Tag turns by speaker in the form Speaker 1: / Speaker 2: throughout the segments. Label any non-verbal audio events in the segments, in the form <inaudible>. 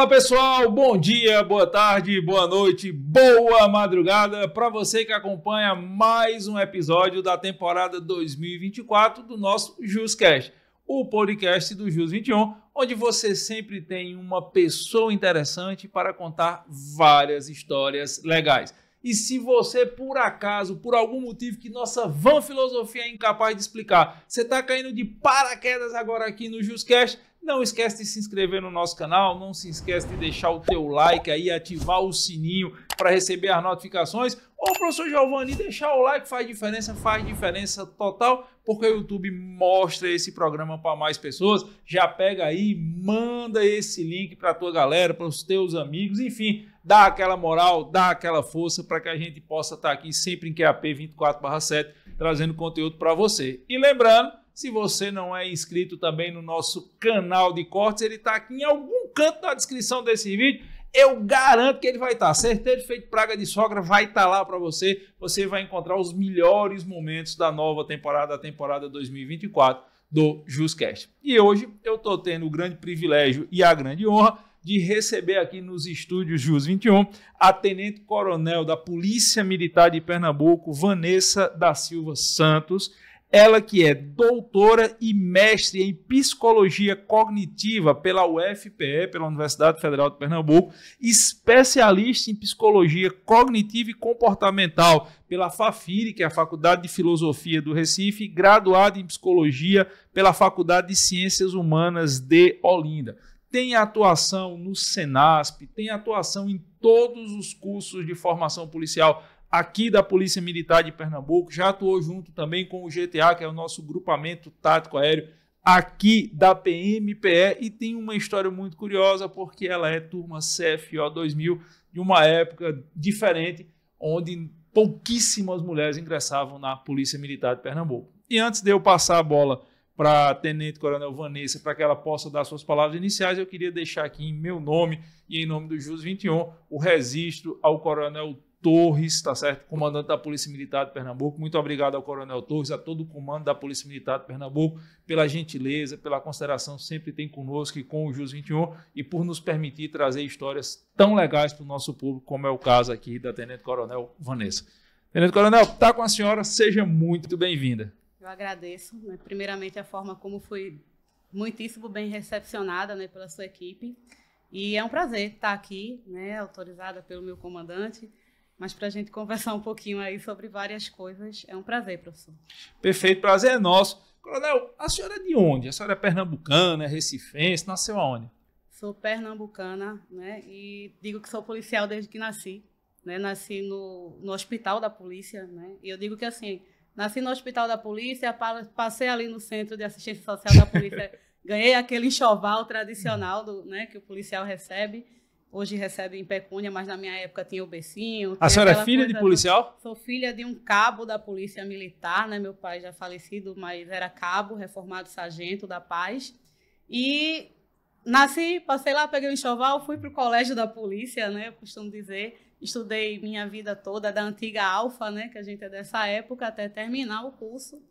Speaker 1: Fala pessoal, bom dia, boa tarde, boa noite, boa madrugada para você que acompanha mais um episódio da temporada 2024 do nosso JusCast, o podcast do Jus 21, onde você sempre tem uma pessoa interessante para contar várias histórias legais. E se você, por acaso, por algum motivo que nossa van filosofia é incapaz de explicar, você está caindo de paraquedas agora aqui no JusCast, não esquece de se inscrever no nosso canal, não se esquece de deixar o teu like aí, ativar o sininho para receber as notificações. Ou professor Giovanni, deixar o like faz diferença, faz diferença total, porque o YouTube mostra esse programa para mais pessoas. Já pega aí, manda esse link para a tua galera, para os teus amigos, enfim, dá aquela moral, dá aquela força para que a gente possa estar tá aqui sempre em QAP 24/7 trazendo conteúdo para você. E lembrando se você não é inscrito também no nosso canal de cortes, ele está aqui em algum canto da descrição desse vídeo. Eu garanto que ele vai estar. Tá. Certeiro feito praga de sogra vai estar tá lá para você. Você vai encontrar os melhores momentos da nova temporada, da temporada 2024 do JusCast. E hoje eu estou tendo o grande privilégio e a grande honra de receber aqui nos estúdios Jus 21 a Tenente Coronel da Polícia Militar de Pernambuco, Vanessa da Silva Santos. Ela que é doutora e mestre em psicologia cognitiva pela UFPE, pela Universidade Federal de Pernambuco, especialista em psicologia cognitiva e comportamental pela Fafiri, que é a Faculdade de Filosofia do Recife, graduada em psicologia pela Faculdade de Ciências Humanas de Olinda tem atuação no Senasp, tem atuação em todos os cursos de formação policial aqui da Polícia Militar de Pernambuco, já atuou junto também com o GTA, que é o nosso grupamento tático aéreo aqui da PMPE e tem uma história muito curiosa porque ela é turma CFO 2000 de uma época diferente onde pouquíssimas mulheres ingressavam na Polícia Militar de Pernambuco. E antes de eu passar a bola para a Tenente Coronel Vanessa para que ela possa dar suas palavras iniciais, eu queria deixar aqui em meu nome e em nome do JUS 21 o registro ao Coronel Torres, tá certo? Comandante da Polícia Militar de Pernambuco. Muito obrigado ao Coronel Torres, a todo o comando da Polícia Militar de Pernambuco, pela gentileza, pela consideração sempre tem conosco e com o Jus 21 e por nos permitir trazer histórias tão legais para o nosso público, como é o caso aqui da Tenente Coronel Vanessa. Tenente Coronel, tá com a senhora, seja muito bem-vinda.
Speaker 2: Eu agradeço, né? primeiramente, a forma como foi muitíssimo bem recepcionada né, pela sua equipe. E é um prazer estar aqui, né, autorizada pelo meu comandante, mas para a gente conversar um pouquinho aí sobre várias coisas. É um prazer, professor.
Speaker 1: Perfeito, prazer é nosso. Coronel, a senhora é de onde? A senhora é pernambucana, é recifense, nasceu aonde?
Speaker 2: Sou pernambucana, né? E digo que sou policial desde que nasci. Né? Nasci no, no hospital da polícia, né? E eu digo que assim, nasci no hospital da polícia, passei ali no centro de assistência social da polícia, <laughs> ganhei aquele enxoval tradicional do, né, que o policial recebe. Hoje recebem pecúnia, mas na minha época tinha o becinho. A senhora é filha de policial? Do... Sou filha de um cabo da Polícia Militar, né? Meu pai já falecido, mas era cabo, reformado sargento da paz. E nasci, passei lá, peguei o um enxoval, fui para o colégio da polícia, né? Eu costumo dizer. Estudei minha vida toda da antiga Alfa, né? Que a gente é dessa época, até terminar o curso.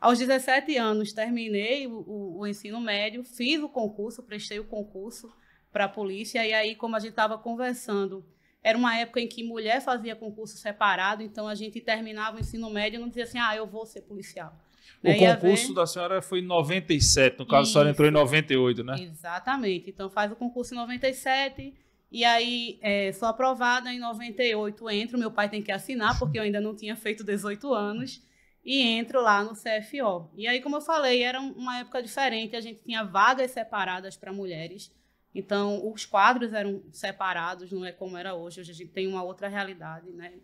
Speaker 2: Aos 17 anos terminei o, o, o ensino médio, fiz o concurso, prestei o concurso para a polícia. E aí, como a gente estava conversando, era uma época em que mulher fazia concurso separado, então a gente terminava o ensino médio e não dizia assim, ah, eu vou ser policial. O né? concurso ver...
Speaker 1: da senhora foi em 97, no caso Isso. a senhora entrou em 98, né?
Speaker 2: Exatamente. Então faz o concurso em 97, e aí é, sou aprovada em 98, entro, meu pai tem que assinar, porque eu ainda não tinha feito 18 anos, e entro lá no CFO. E aí, como eu falei, era uma época diferente, a gente tinha vagas separadas para mulheres, então, os quadros eram separados, não é como era hoje. Hoje a gente tem uma outra realidade, né?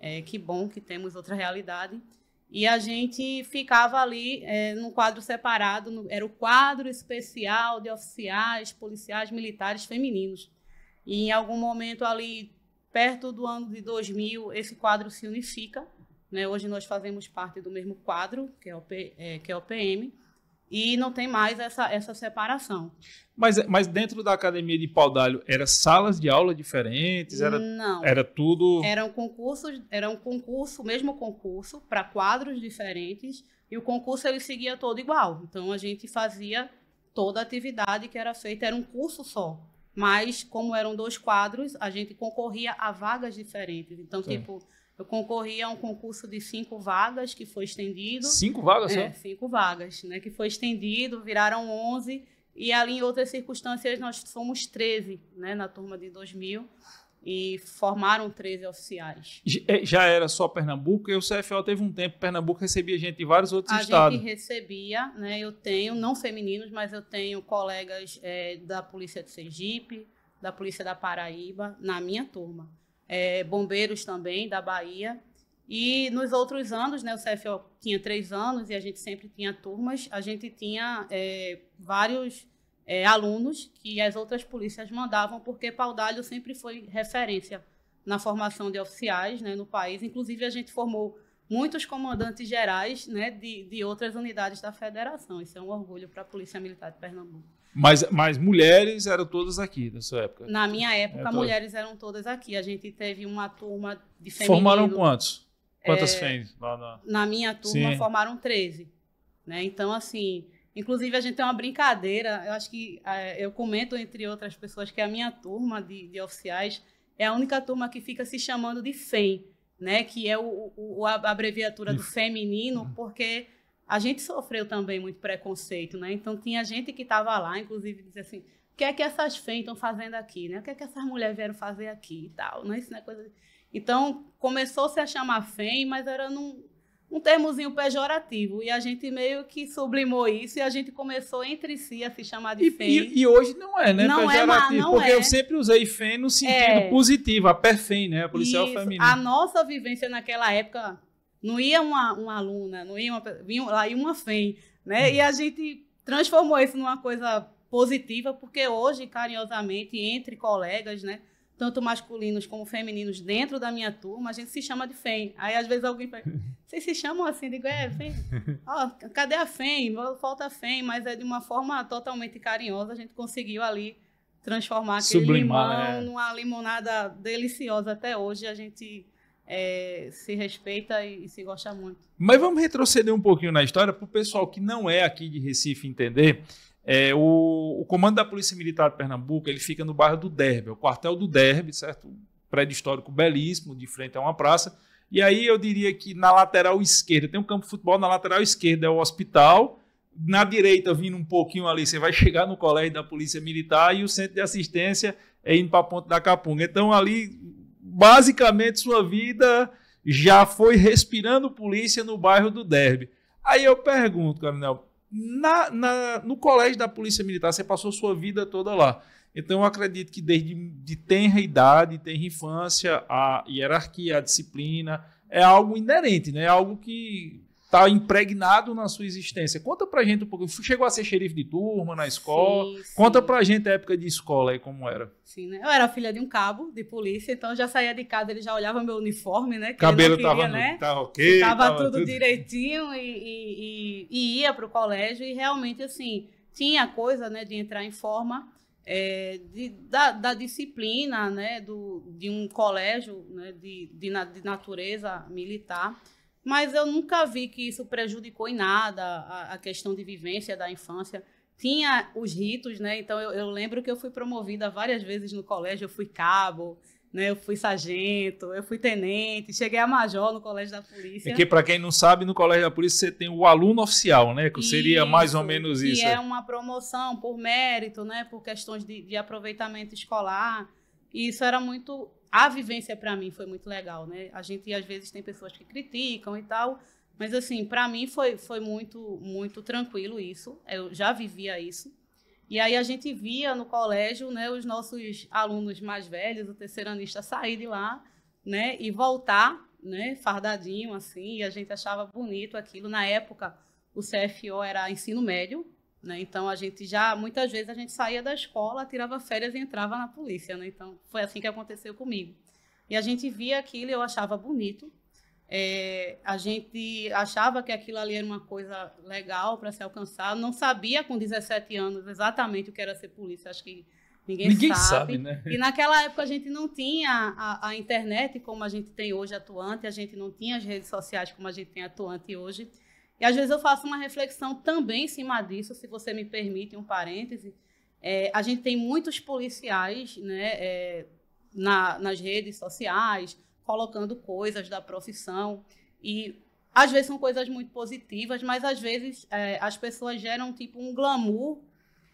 Speaker 2: É, que bom que temos outra realidade. E a gente ficava ali é, num quadro separado, no, era o quadro especial de oficiais, policiais, militares femininos. E em algum momento ali, perto do ano de 2000, esse quadro se unifica. Né? Hoje nós fazemos parte do mesmo quadro, que é o, P, é, que é o PM, e não tem mais essa, essa separação.
Speaker 1: Mas, mas dentro da academia de pau d'alho, eram salas de aula diferentes? Era, não. Era tudo.
Speaker 2: Eram concursos, era um concurso, mesmo concurso, para quadros diferentes, e o concurso ele seguia todo igual. Então a gente fazia toda a atividade que era feita, era um curso só. Mas, como eram dois quadros, a gente concorria a vagas diferentes. Então, Sim. tipo eu concorri a um concurso de cinco vagas que foi estendido. Cinco vagas, é, só? Cinco vagas, né? Que foi estendido, viraram onze. E ali, em outras circunstâncias, nós fomos 13, né? Na turma de 2000. E formaram 13 oficiais.
Speaker 1: É, já era só Pernambuco e o CFO teve um tempo. Pernambuco recebia gente de vários outros a estados. A gente
Speaker 2: recebia, né? Eu tenho, não femininos, mas eu tenho colegas é, da Polícia de Sergipe, da Polícia da Paraíba, na minha turma é, bombeiros também da Bahia. E nos outros anos, né, o CFO tinha três anos e a gente sempre tinha turmas, a gente tinha é, vários é, alunos que as outras polícias mandavam, porque D'Alho sempre foi referência na formação de oficiais né, no país. Inclusive, a gente formou muitos comandantes gerais né, de, de outras unidades da federação. Isso é um orgulho para a Polícia Militar de Pernambuco.
Speaker 1: Mas, mas mulheres eram todas aqui nessa época? Na minha época, é mulheres
Speaker 2: eram todas aqui. A gente teve uma turma de feminino. Formaram quantos? Quantas é, Lá Na... na... minha turma, Sim. formaram 13. Né? Então, assim, inclusive a gente tem uma brincadeira. Eu acho que é, eu comento, entre outras pessoas, que a minha turma de, de oficiais é a única turma que fica se chamando de FEM, né? que é o, o a abreviatura do feminino, uhum. porque a gente sofreu também muito preconceito, né? Então tinha gente que estava lá, inclusive dizia assim, o que é que essas feias estão fazendo aqui, né? O que é que essas mulheres vieram fazer aqui e tal, né? Isso não é né? coisa... Então começou-se a chamar FEM, mas era num, um termozinho pejorativo. E a gente meio que sublimou isso e a gente começou entre si a se chamar de e, E, e, hoje
Speaker 1: não é, né? Não é, pejorativo, é, não porque é. eu sempre usei FEM no sentido é. positivo, a perfém, né? A policial isso. feminina. A
Speaker 2: nossa vivência naquela época não ia uma, uma aluna, não ia uma, vinha, lá ia uma FEM, né? Uhum. E a gente transformou isso numa coisa positiva, porque hoje, carinhosamente, entre colegas, né? tanto masculinos como femininos dentro da minha turma, a gente se chama de FEM. Aí às vezes alguém fala, <laughs> vocês se chamam assim? Eu digo, é, FEM. oh, <laughs> cadê a FEM? Falta FEM, mas é de uma forma totalmente carinhosa, a gente conseguiu ali transformar aquele Sublimar, limão né? numa limonada deliciosa até hoje. A gente é, se respeita e, e, se gosta muito.
Speaker 1: Mas vamos retroceder um pouquinho na história para o pessoal que não é aqui de Recife entender. É, o, o, comando da Polícia Militar de Pernambuco ele fica no bairro do Derbe, é o quartel do Derbe, certo? Um prédio histórico belíssimo, de frente a uma praça. E aí eu diria que na lateral esquerda, tem um campo de futebol, na lateral esquerda é o hospital, na direita, vindo um pouquinho ali, você vai <laughs> chegar no colégio da Polícia Militar e o centro de assistência é indo para a Ponte da Capunga. Então, ali, basicamente sua vida já foi respirando polícia no bairro do Derby. Aí eu pergunto, Coronel, na, na, no colégio da Polícia Militar, você passou sua vida toda lá. Então eu acredito que desde de tenra idade, tenra infância, a hierarquia, a disciplina, é algo inerente, né? é algo que está impregnado na sua existência. Conta pra gente um pouco. Chegou a ser xerife de turma na escola. Sim, sim. Conta pra gente a época de escola aí, como era. Sim, né?
Speaker 2: Eu era filha de um cabo de polícia, então já saía de casa, ele já olhava meu uniforme, né? Que Cabelo queria, tava, né? tava ok. Tava, tava tudo, tudo, direitinho e, e, e, e ia pro colégio. E realmente, assim, tinha coisa, né, de entrar em forma. É, de, da, da, disciplina né, do, de um colégio né, de, de, de natureza militar. Mas eu nunca vi que isso prejudicou em nada a, a questão de vivência da infância. Tinha os ritos, né? Então eu, eu, lembro que eu fui promovida várias vezes no colégio, eu fui cabo, né? Eu fui sargento, eu fui tenente, cheguei a major no colégio da polícia. E é que para
Speaker 1: quem não sabe, no colégio da polícia você tem o aluno oficial, né? Que isso, seria mais ou menos isso. E é, é
Speaker 2: uma promoção por mérito, né? Por questões de, de aproveitamento escolar. E isso era muito a vivência para mim foi muito legal, né? A gente às vezes tem pessoas que criticam e tal, mas assim, para mim foi foi muito muito tranquilo isso. Eu já vivia isso. E aí a gente via no colégio, né, os nossos alunos mais velhos, o terceiranista sair de lá, né, e voltar, né, fardadinho assim, e a gente achava bonito aquilo na época. O CFO era ensino médio, né? Então a gente já muitas vezes a gente saía da escola, tirava férias e entrava na polícia. Né? Então foi assim que aconteceu comigo. E a gente via aquilo e eu achava bonito. É, a gente achava que aquilo ali era uma coisa legal para se alcançar. Não sabia com 17 anos exatamente o que era ser polícia. Acho que ninguém, ninguém sabe. sabe né? E naquela época a gente não tinha a, a internet como a gente tem hoje atuante. A gente não tinha as redes sociais como a gente tem atuante hoje. E às vezes eu faço uma reflexão também em cima disso, se você me permite um parêntese. É, a gente tem muitos policiais né, é, na, nas redes sociais colocando coisas da profissão e às vezes são coisas muito positivas, mas às vezes é, as pessoas geram tipo um glamour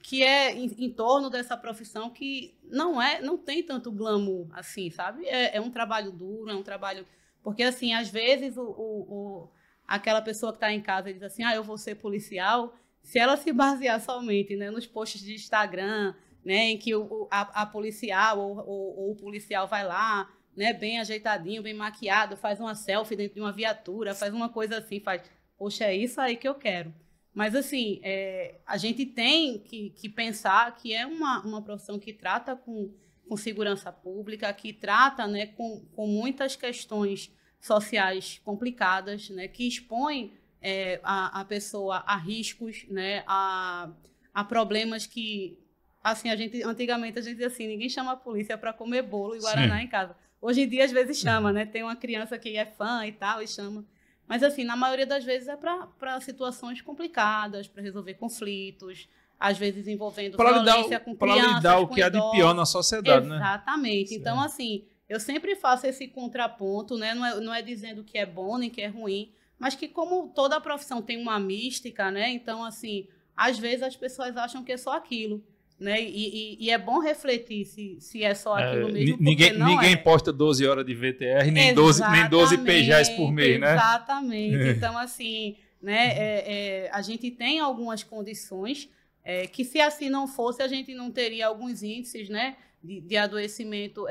Speaker 2: que é em, em, torno dessa profissão que não é, não tem tanto glamour assim, sabe? É, é um trabalho duro, é um trabalho porque assim às vezes o, o, o aquela pessoa que está em casa e diz assim, ah, eu vou ser policial, se ela se basear somente né, nos posts de Instagram, né, em que o, a, a policial ou, ou, ou, o policial vai lá, né, bem ajeitadinho, bem maquiado, faz uma selfie dentro de uma viatura, faz uma coisa assim, faz, poxa, é isso aí que eu quero. Mas, assim, é, a gente tem que, que pensar que é uma, uma profissão que trata com, com segurança pública, que trata né, com, com muitas questões sociais complicadas, né, que expõem é, a, a, pessoa a riscos, né, a, a problemas que assim a gente antigamente a gente dizia assim ninguém chama a polícia para comer bolo e guaraná Sim. em casa. Hoje em dia às vezes chama, né? Tem uma criança que é fã e tal e chama. Mas assim na maioria das vezes é para situações complicadas, para resolver conflitos, às vezes envolvendo pra violência lidar, com crianças, Para lidar o que há é de pior na sociedade, Exatamente. né? Exatamente. Então, assim, eu sempre faço esse contraponto, né? Não é, não é dizendo que é bom nem que é ruim, mas que como toda profissão tem uma mística, né? Então, assim, às vezes as pessoas acham que é só aquilo. Né? E, e, e é bom refletir se, se é só é, aquilo é, mesmo. Ninguém, ninguém é.
Speaker 1: posta 12 horas de VTR, nem 12, nem 12 PJs por mês, né?
Speaker 2: Exatamente. <laughs> Então, assim, né? É, é, a gente tem algumas condições é, que, se assim não fosse, a gente não teria alguns índices né? de, de adoecimento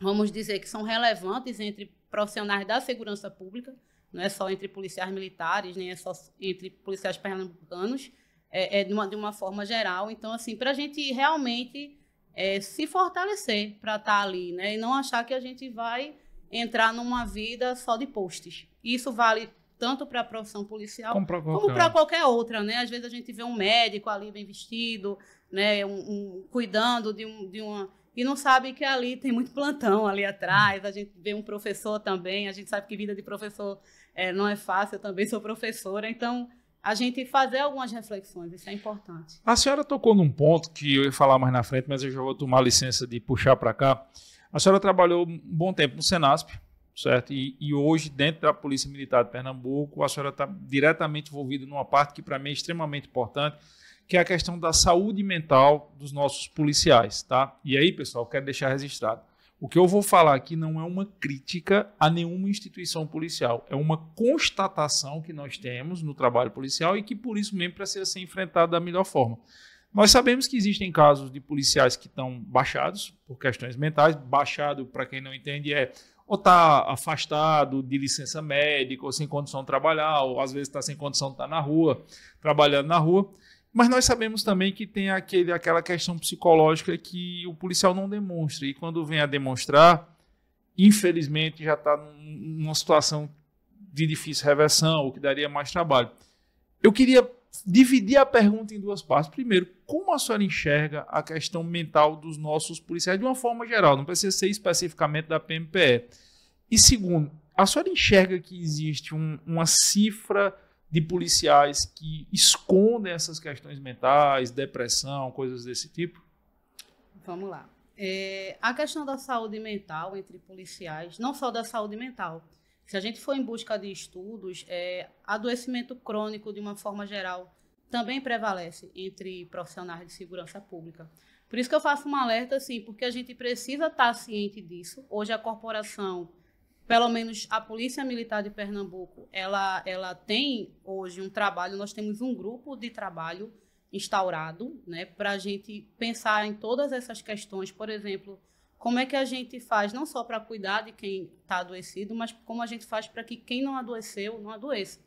Speaker 2: vamos dizer, que são relevantes entre profissionais da segurança pública, não é só entre policiais militares, nem é só entre policiais pernambucanos, é, é de, uma, de, uma, forma geral. Então, assim, para a gente realmente é, se fortalecer para estar tá ali, né? E não achar que a gente vai entrar numa vida só de postes Isso vale tanto para a profissão policial como para qualquer. qualquer. outra, né? Às vezes a gente vê um médico ali bem vestido, né? Um, um cuidando de, um, de uma e não sabe que ali tem muito plantão ali atrás. A gente vê um professor também, a gente sabe que vida de professor é, não é fácil, eu também sou professora, então a gente fazer algumas reflexões, isso é importante.
Speaker 1: A senhora tocou num ponto que eu ia falar mais na frente, mas eu já vou tomar licença de puxar para cá. A senhora trabalhou um bom tempo no Senasp, certo? E, e, hoje, dentro da Polícia Militar de Pernambuco, a senhora está diretamente envolvida numa parte que, para mim, é extremamente importante, que é a questão da saúde mental dos nossos policiais, tá? E aí, pessoal, quero deixar registrado. O que eu vou falar aqui não é uma crítica a nenhuma instituição policial, é uma constatação que nós temos no trabalho policial e que por isso mesmo precisa ser enfrentado da melhor forma. Nós sabemos que existem casos de policiais que estão baixados por questões mentais. Baixado, para quem não entende, é ou está afastado de licença médica, ou sem condição de trabalhar, ou às vezes está sem condição de estar tá na rua, trabalhando na rua. Mas nós sabemos também que tem aquele, aquela questão psicológica que o policial não demonstra. E quando vem a demonstrar, infelizmente já está numa situação de difícil reversão, o que daria mais trabalho. Eu queria dividir a pergunta em duas partes. Primeiro, como a senhora enxerga a questão mental dos nossos policiais de uma forma geral, não precisa ser especificamente da PMPE. E segundo, a senhora enxerga que existe um, uma cifra de policiais que escondem essas questões mentais, depressão, coisas desse tipo?
Speaker 2: Vamos lá. É, a questão da saúde mental entre policiais, não só da saúde mental. Se a gente for em busca de estudos, é, adoecimento crônico, de uma forma geral, também prevalece entre profissionais de segurança pública. Por isso que eu faço um alerta, assim, porque a gente precisa estar ciente disso. Hoje a corporação pelo menos a Polícia Militar de Pernambuco, ela, ela tem hoje um trabalho, nós temos um grupo de trabalho instaurado, né, para a gente pensar em todas essas questões, por exemplo, como é que a gente faz não só para cuidar de quem está adoecido, mas como a gente faz para que quem não adoeceu não adoeça.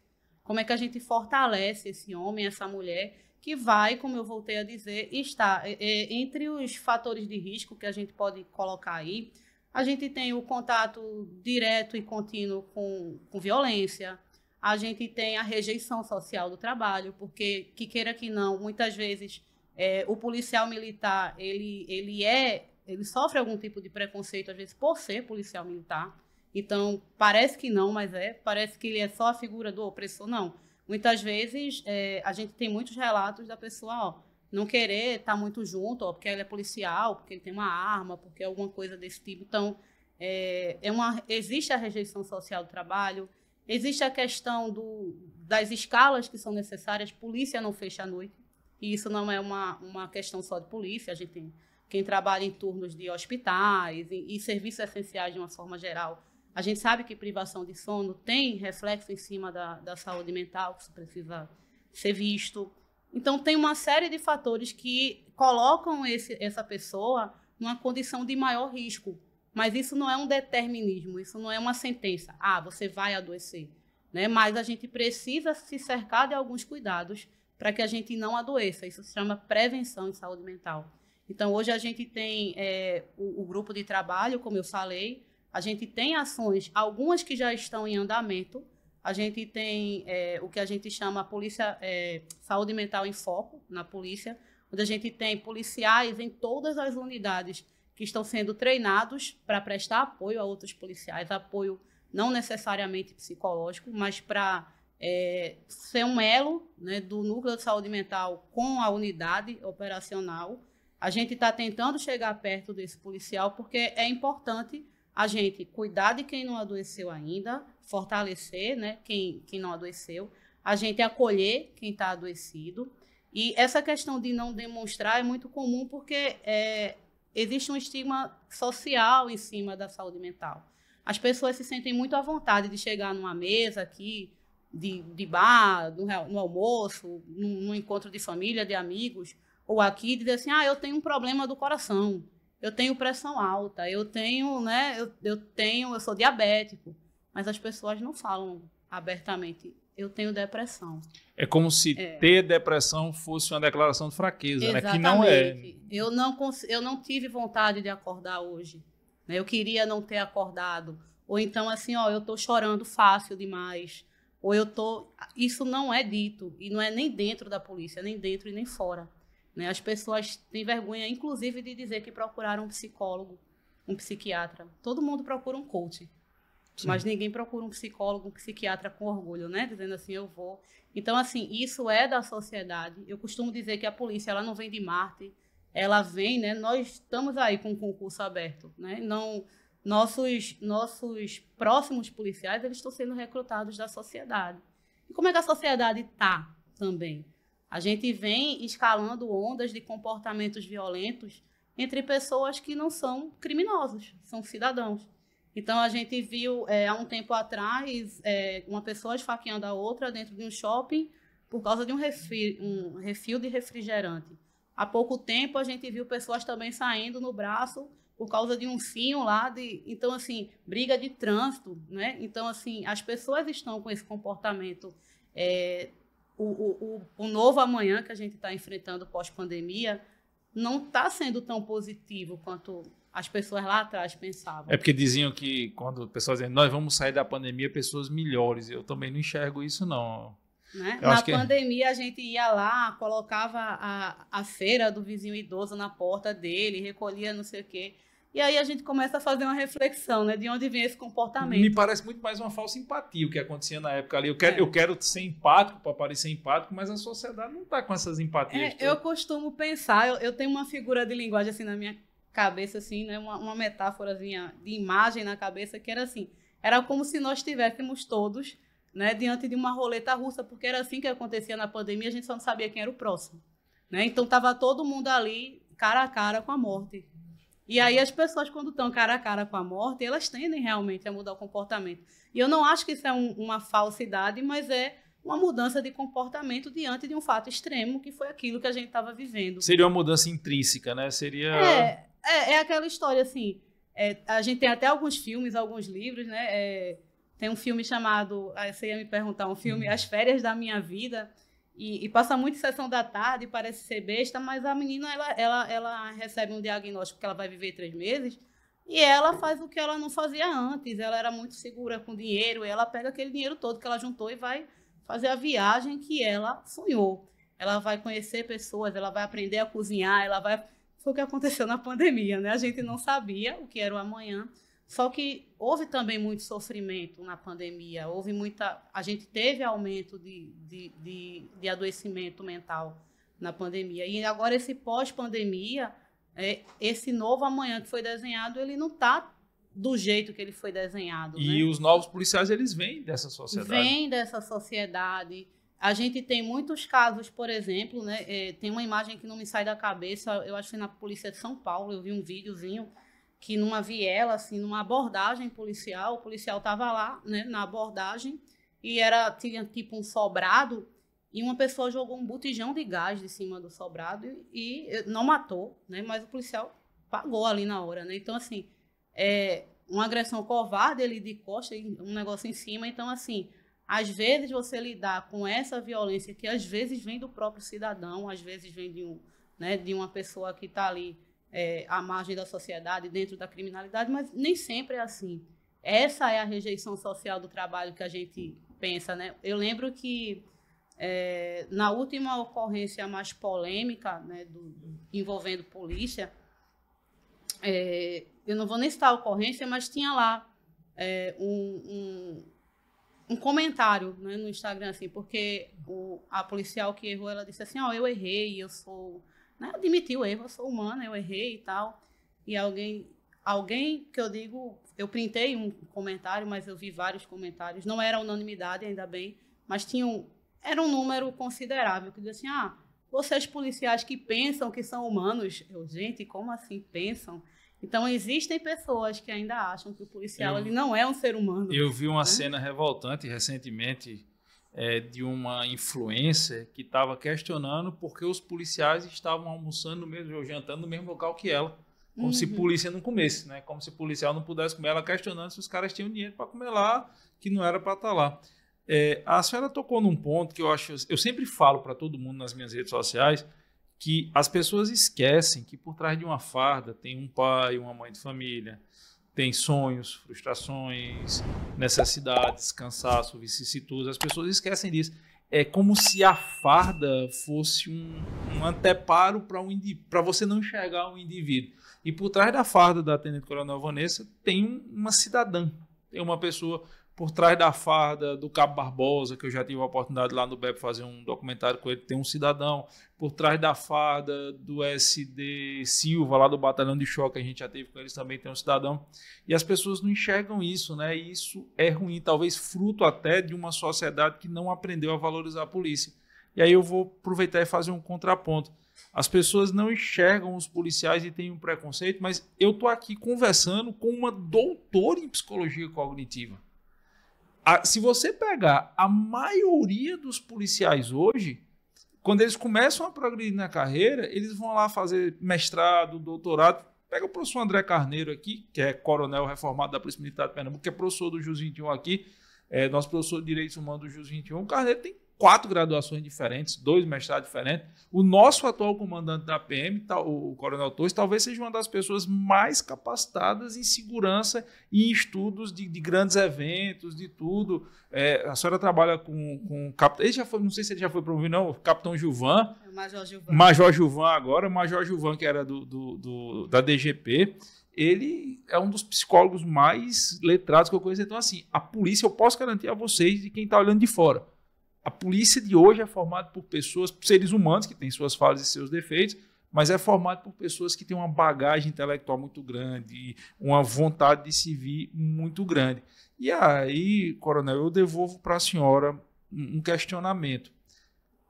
Speaker 2: Como é que a gente fortalece esse homem, essa mulher, que vai, como eu voltei a dizer, estar é, é entre os fatores de risco que a gente pode colocar aí, a gente tem o contato direto e contínuo com, com violência, a gente tem a rejeição social do trabalho, porque, que queira que não, muitas vezes é, o policial militar, ele, ele é, ele sofre algum tipo de preconceito, às vezes, por ser policial militar. Então, parece que não, mas é. Parece que ele é só a figura do opressor. Não. Muitas vezes, é, a gente tem muitos relatos da pessoa, ó, não querer estar tá muito junto, ó, porque ele é policial, porque ele tem uma arma, porque alguma coisa desse tipo. Então, é, é uma, existe a rejeição social do trabalho, existe a questão do, das escalas que são necessárias. Polícia não fecha à noite, e isso não é uma, uma questão só de polícia. A gente tem quem trabalha em turnos de hospitais e, e serviços essenciais de uma forma geral. A gente sabe que privação de sono tem reflexo em cima da, da saúde mental, que isso precisa ser visto. Então, tem uma série de fatores que colocam esse, essa pessoa numa condição de maior risco. Mas isso não é um determinismo, isso não é uma sentença. Ah, você vai adoecer. Né? Mas a gente precisa se cercar de alguns cuidados para que a gente não adoeça. Isso se chama prevenção em saúde mental. Então, hoje a gente tem é, o, o grupo de trabalho, como eu falei, a gente tem ações, algumas que já estão em andamento, a gente tem é, o que a gente chama polícia é, saúde mental em foco na polícia, onde a gente tem policiais em todas as unidades que estão sendo treinados para prestar apoio a outros policiais, apoio não necessariamente psicológico, mas para é, ser um elo né, do núcleo de saúde mental com a unidade operacional. A gente está tentando chegar perto desse policial porque é importante a gente cuidar de quem não adoeceu ainda, fortalecer né, quem, quem não adoeceu, a gente acolher quem está adoecido. E essa questão de não demonstrar é muito comum porque é, existe um estigma social em cima da saúde mental. As pessoas se sentem muito à vontade de chegar numa mesa aqui, de, de bar, no, no almoço, num, encontro de família, de amigos, ou aqui, dizer assim: ah, eu tenho um problema do coração, eu tenho pressão alta, eu tenho, né, eu, eu tenho, eu sou diabético mas as pessoas não falam abertamente. Eu tenho depressão.
Speaker 1: É como se é. ter depressão fosse uma declaração de fraqueza, Exatamente. né? Que não é.
Speaker 2: Eu não, eu não tive vontade de acordar hoje. Né? Eu queria não ter acordado. Ou então, assim, ó, eu estou chorando fácil demais. Ou eu tô. Isso não é dito. E não é nem dentro da polícia, nem dentro e nem fora. Né? As pessoas têm vergonha, inclusive, de dizer que procuraram um psicólogo, um psiquiatra. Todo mundo procura um coach. Sim. Mas ninguém procura um psicólogo, um psiquiatra com orgulho, né? Dizendo assim, eu vou. Então, assim, isso é da sociedade. Eu costumo dizer que a polícia, ela não vem de Marte, ela vem, né? Nós estamos aí com o um concurso aberto, né? Não, nossos, nossos próximos policiais, eles estão sendo recrutados da sociedade. E como é que a sociedade está também? A gente vem escalando ondas de comportamentos violentos entre pessoas que não são criminosos, são cidadãos. Então a gente viu é, há um tempo atrás é, uma pessoa esfaqueando a outra dentro de um shopping por causa de um, refri, um refil de refrigerante. Há pouco tempo a gente viu pessoas também saindo no braço por causa de um cinho lá de, então assim, briga de trânsito, né? Então assim, as pessoas estão com esse comportamento é, o, o, o novo amanhã que a gente está enfrentando pós-pandemia não está sendo tão positivo quanto as pessoas lá atrás pensavam. É porque
Speaker 1: diziam que quando o pessoal dizia, nós vamos sair da pandemia pessoas melhores. Eu também não enxergo isso, não. Né? Na pandemia,
Speaker 2: que... a gente ia lá, colocava a, a feira do vizinho idoso na porta dele, recolhia não sei o quê. E aí a gente começa a fazer uma reflexão, né? De onde vem esse comportamento. Me parece muito mais uma falsa empatia
Speaker 1: o que acontecia na época ali. Eu quero, é. eu quero ser empático para parecer empático, mas a sociedade não está com essas empatias. É, eu
Speaker 2: costumo pensar, eu, eu tenho uma figura de linguagem assim na minha cabeça, assim, né? Uma, uma metáforazinha de imagem na cabeça, que era assim, era como se nós estivéssemos todos, né, diante de uma roleta russa, porque era assim que acontecia na pandemia, a gente só não sabia quem era o próximo, né? Então estava todo mundo ali cara a cara com a morte. E aí as pessoas quando estão cara a cara com a morte, elas tendem realmente a mudar o comportamento. E eu não acho que isso é um, uma falsidade, mas é uma mudança de comportamento diante de um fato extremo que foi aquilo que a gente estava vivendo.
Speaker 1: Seria uma mudança intrínseca, né? Seria. É,
Speaker 2: é, é aquela história, assim. É, a gente tem até alguns filmes, alguns livros, né? É, tem um filme chamado. Ah, você ia me perguntar, um filme uhum. As Férias da Minha Vida. E, e, passa muito sessão da tarde, parece ser besta, mas a menina ela, ela, ela recebe um diagnóstico que ela vai viver três meses e ela faz o que ela não fazia antes. Ela era muito segura com dinheiro, e ela pega aquele dinheiro todo que ela juntou e vai fazer a viagem que ela sonhou. Ela vai conhecer pessoas, ela vai aprender a cozinhar, ela vai foi o que aconteceu na pandemia, né? A gente não sabia o que era o amanhã, só que houve também muito sofrimento na pandemia, houve muita. A gente teve aumento de, de, de, de adoecimento mental na pandemia. E agora, esse pós-pandemia, é, esse novo amanhã que foi desenhado, ele não está do jeito que ele foi desenhado.
Speaker 1: E né? os novos policiais, eles vêm dessa sociedade. Vêm
Speaker 2: dessa sociedade. A gente tem muitos casos, por exemplo, né? É, tem uma imagem que não me sai da cabeça, eu acho que na polícia de São Paulo, eu vi um videozinho que numa viela, assim, numa abordagem policial, o policial estava lá, né, na abordagem, e era tinha tipo um sobrado, e uma pessoa jogou um botijão de gás de cima do sobrado e, e não matou, né, mas o policial pagou ali na hora, né? Então, assim, é, uma agressão covarde, ele de costa, um negócio em cima, então, assim, às vezes você lidar com essa violência que às vezes vem do próprio cidadão, às vezes vem de, um, né, de uma pessoa que está ali é, à margem da sociedade, dentro da criminalidade, mas nem sempre é assim. Essa é a rejeição social do trabalho que a gente pensa, né? Eu lembro que é, na última ocorrência mais polêmica, né, do, envolvendo polícia, é, eu não vou nem citar a ocorrência, mas tinha lá é, um, um comentário né, no Instagram, assim, porque o, a policial que errou, ela disse assim, ó, oh, eu errei, eu sou... Né, admitiu o erro, eu sou humana, eu errei e tal. E alguém, alguém que eu digo, eu printei um comentário, mas eu vi vários comentários, não era unanimidade, ainda bem, mas tinha um, era um número considerável, que dizia assim, ah, vocês policiais que pensam que são humanos, eu, gente, como assim pensam? Então existem pessoas que ainda acham que o policial eu, ele não é um ser humano.
Speaker 1: Eu vi uma né? cena revoltante recentemente é, de uma influência que estava questionando porque os policiais estavam almoçando mesmo ou jantando no mesmo local que ela. Como uhum. se polícia não comesse, né? Como se policial não pudesse comer. Ela questionando se os caras tinham dinheiro para comer lá, que não era para estar tá lá. É, a senhora tocou num ponto que eu acho, eu sempre falo para todo mundo nas minhas redes sociais, que as pessoas esquecem que por trás de uma farda tem um pai, uma mãe de família, tem sonhos, frustrações, necessidades, cansaço, vicissitudes. As pessoas esquecem disso. É como se a farda fosse um, um anteparo para um para você não enxergar um indivíduo. E por trás da farda da Tenente Coronel Vanessa tem uma cidadã, tem uma pessoa por trás da farda do Cabo Barbosa, que eu já tive a oportunidade lá no BEP fazer um documentário com ele, tem um cidadão, por trás da farda do SD Silva, lá do Batalhão de Choque, a gente já teve com eles também, tem um cidadão. E as pessoas não enxergam isso, né? E isso é ruim, talvez fruto até de uma sociedade que não aprendeu a valorizar a polícia. E aí eu vou aproveitar e fazer um contraponto. As pessoas não enxergam os policiais e têm um preconceito, mas eu estou aqui conversando com uma doutora em psicologia cognitiva a, se você pegar a maioria dos policiais hoje, quando eles começam a progredir na carreira, eles vão lá fazer mestrado, doutorado. Pega o professor André Carneiro aqui, que é coronel reformado da Polícia Militar de Pernambuco, que é professor do Jus 21 aqui, é, nosso professor de Direitos Humanos do Jus 21. O Carneiro tem quatro graduações diferentes, dois mestrados diferentes. O nosso atual comandante da PM, o Coronel Torres, talvez seja uma das pessoas mais capacitadas em segurança e em estudos de, de grandes eventos, de tudo. É, a senhora trabalha com, com o capitão. Ele já foi, não sei se ele já foi promovido, não, o capitão Gilvan. É o Major Gilvan. Major Gilvan agora, o Major Gilvan, que era do, do, do, da DGP. Ele é um dos psicólogos mais letrados que eu conheço. Então, assim, a polícia, eu posso garantir a vocês, de quem está olhando de fora a polícia de hoje é formada por pessoas, por seres humanos que têm suas falhas e seus defeitos, mas é formada por pessoas que têm uma bagagem intelectual muito grande, uma vontade de se vir muito grande. E aí, coronel, eu devolvo para a senhora um questionamento.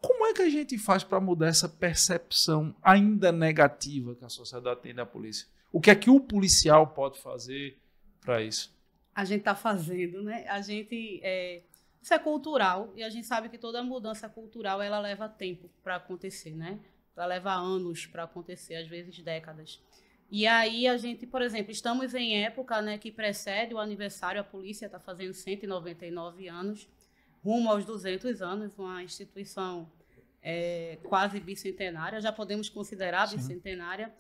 Speaker 1: Como é que a gente faz para mudar essa percepção ainda negativa que a sociedade tem da polícia? O que é que o policial pode fazer para isso?
Speaker 2: A gente está fazendo, né? A gente é, isso é cultural e a gente sabe que toda mudança cultural ela leva tempo para acontecer, né? Ela leva anos para acontecer, às vezes décadas. E aí a gente, por exemplo, estamos em época né, que precede o aniversário, a polícia está fazendo 199 anos, rumo aos 200 anos, uma instituição é, quase bicentenária, já podemos considerar Sim. bicentenária.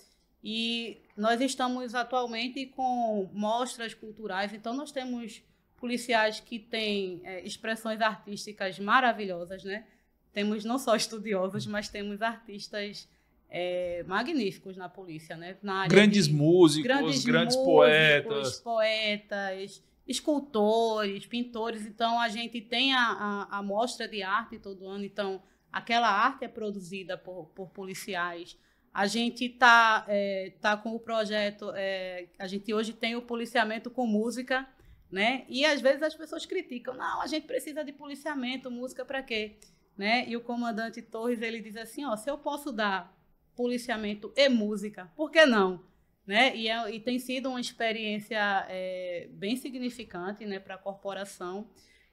Speaker 2: E nós estamos atualmente com mostras culturais, então nós temos policiais que têm é, expressões artísticas maravilhosas, né? Temos não só estudiosos, mas temos artistas é, magníficos na polícia, né? Na grandes de,
Speaker 1: músicos, grandes, grandes músicos, poetas,
Speaker 2: poetas, escultores, pintores. Então a gente tem a, a, a, mostra de arte todo ano. Então aquela arte é produzida por, por policiais. A gente tá é, tá com o projeto. É, a gente hoje tem o policiamento com música né? E às vezes as pessoas criticam, não, a gente precisa de policiamento, música para quê? Né? E o comandante Torres ele diz assim, ó, se eu posso dar policiamento e música, por que não? Né? E, é, e tem sido uma experiência é, bem significante, né, para a corporação.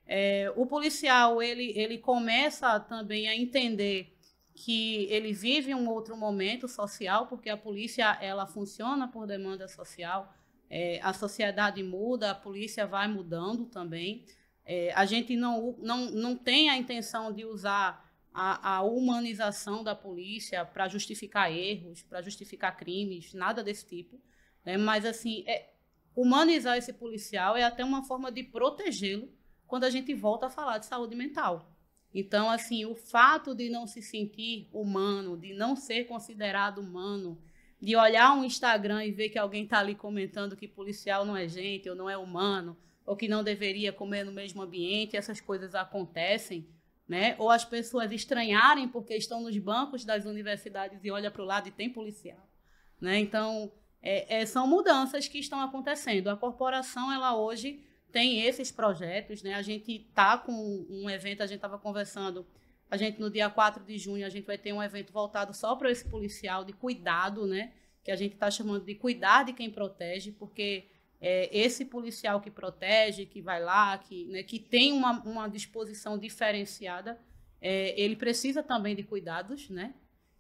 Speaker 2: É, o policial ele ele começa também a entender que ele vive um outro momento social, porque a polícia ela funciona por demanda social é, a sociedade muda, a polícia vai mudando também. É, a gente não, não, não tem a intenção de usar a, a humanização da polícia para justificar erros, para justificar crimes, nada desse tipo. Né? Mas, assim, é, humanizar esse policial é até uma forma de protegê-lo quando a gente volta a falar de saúde mental. Então, assim, o fato de não se sentir humano, de não ser considerado humano, de olhar um Instagram e ver que alguém está ali comentando que policial não é gente ou não é humano ou que não deveria comer no mesmo ambiente, essas coisas acontecem, né? Ou as pessoas estranharem porque estão nos bancos das universidades e olha para o lado e tem policial, né? Então é, é, são mudanças que estão acontecendo. A corporação ela hoje tem esses projetos, né? A gente tá com um evento, a gente estava conversando a gente, no dia 4 de junho, a gente vai ter um evento voltado só para esse policial de cuidado, né? Que a gente está chamando de cuidar de quem protege, porque é, esse policial que protege, que vai lá, que, né, que tem uma, uma disposição diferenciada, é, ele precisa também de cuidados, né?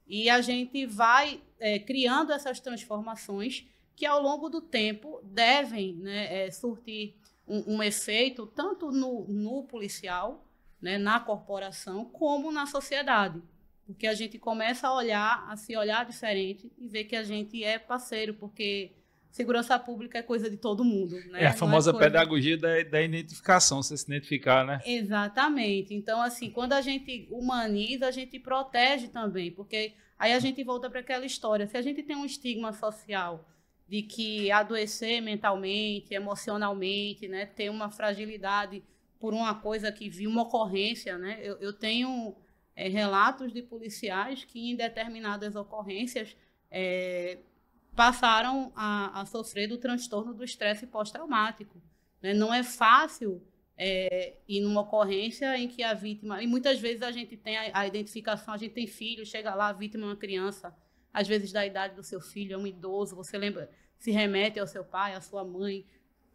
Speaker 2: E a gente vai é, criando essas transformações que, ao longo do tempo, devem né, é, surtir um, um efeito tanto no, no policial né, na corporação como na sociedade. Porque a gente começa a olhar, a se olhar diferente e ver que a gente é parceiro, porque segurança pública é coisa de todo mundo. Né? É a é famosa é pedagogia
Speaker 1: da, da, identificação, você se identificar, né?
Speaker 2: Exatamente. Então, assim, quando a gente humaniza, a gente protege também, porque aí a gente volta para aquela história. Se a gente tem um estigma social de que adoecer mentalmente, emocionalmente, né, ter uma fragilidade por uma coisa que vi uma ocorrência, né? Eu, eu tenho é, relatos de policiais que em determinadas ocorrências é, passaram a, a, sofrer do transtorno do estresse pós-traumático. Né? Não é fácil é, ir numa ocorrência em que a vítima... E muitas vezes a gente tem a, a identificação, a gente tem filho, chega lá, a vítima é uma criança, às vezes da idade do seu filho, é um idoso, você lembra, se remete ao seu pai, à sua mãe,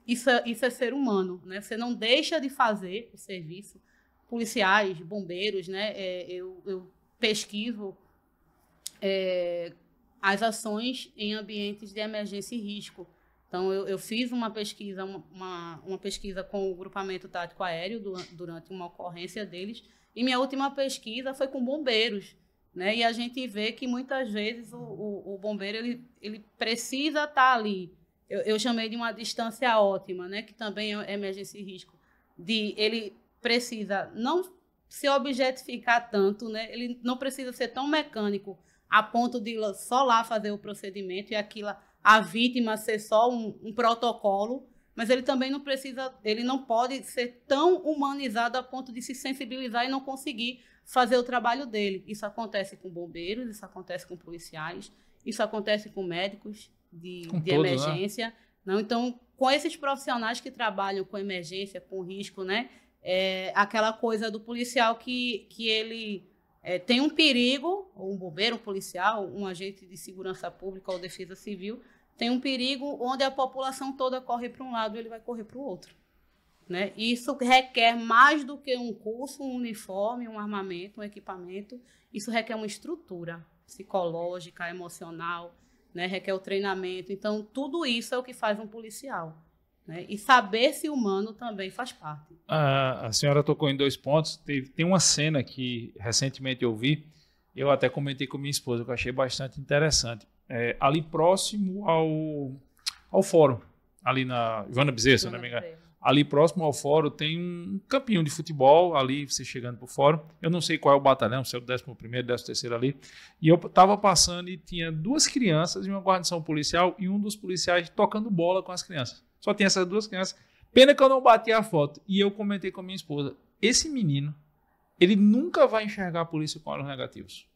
Speaker 2: isso é, isso é ser humano, né? Você não deixa de fazer o serviço. Policiais, bombeiros, né? É, eu, eu pesquiso é, as ações em ambientes de emergência e risco. Então, eu, eu fiz uma pesquisa, uma, uma, pesquisa com o grupamento tático aéreo do, durante uma ocorrência deles, e minha última pesquisa foi com bombeiros. Né? E a gente vê que muitas vezes o, o, o bombeiro ele, ele precisa estar tá ali eu, eu chamei de uma distância ótima, né? que também é emergência é, e risco, de ele precisa não se objetificar tanto, né? ele não precisa ser tão mecânico a ponto de só lá fazer o procedimento e aquilo a vítima ser só um, um protocolo, mas ele também não precisa, ele não pode ser tão humanizado a ponto de se sensibilizar e não conseguir fazer o trabalho dele. Isso acontece com bombeiros, isso acontece com policiais, isso acontece com médicos, de, de né? emergência. Né? Não, então, com esses profissionais que trabalham com emergência, com risco, né? É aquela coisa do policial que, que ele é, tem um perigo, ou um bombeiro, um policial, um agente de segurança pública ou defesa civil, tem um perigo onde a população toda corre para um lado e ele vai correr para o outro. Né? Isso requer mais do que um curso, um uniforme, um armamento, um equipamento. Isso requer uma estrutura psicológica, emocional, né? requer o treinamento. Então, tudo isso é o que faz um policial. Né? E saber-se humano também faz parte.
Speaker 1: A, a, senhora tocou em dois pontos. Teve, tem uma cena que recentemente eu vi, eu até comentei com minha esposa, que eu achei bastante interessante. É, ali próximo ao, ao fórum, ali na Joana Bezerra, se não me engano ali próximo ao fórum tem um campinho de futebol, ali você chegando para o fórum. Eu não sei qual é o batalhão, se é o 11º, 13 ali. E eu estava passando e tinha duas crianças e uma guarnição policial e um dos policiais tocando bola com as crianças. Só tinha essas duas crianças. Pena que eu não bati a foto. E eu comentei com a minha esposa, esse menino, ele nunca vai enxergar a polícia com olhos negativos.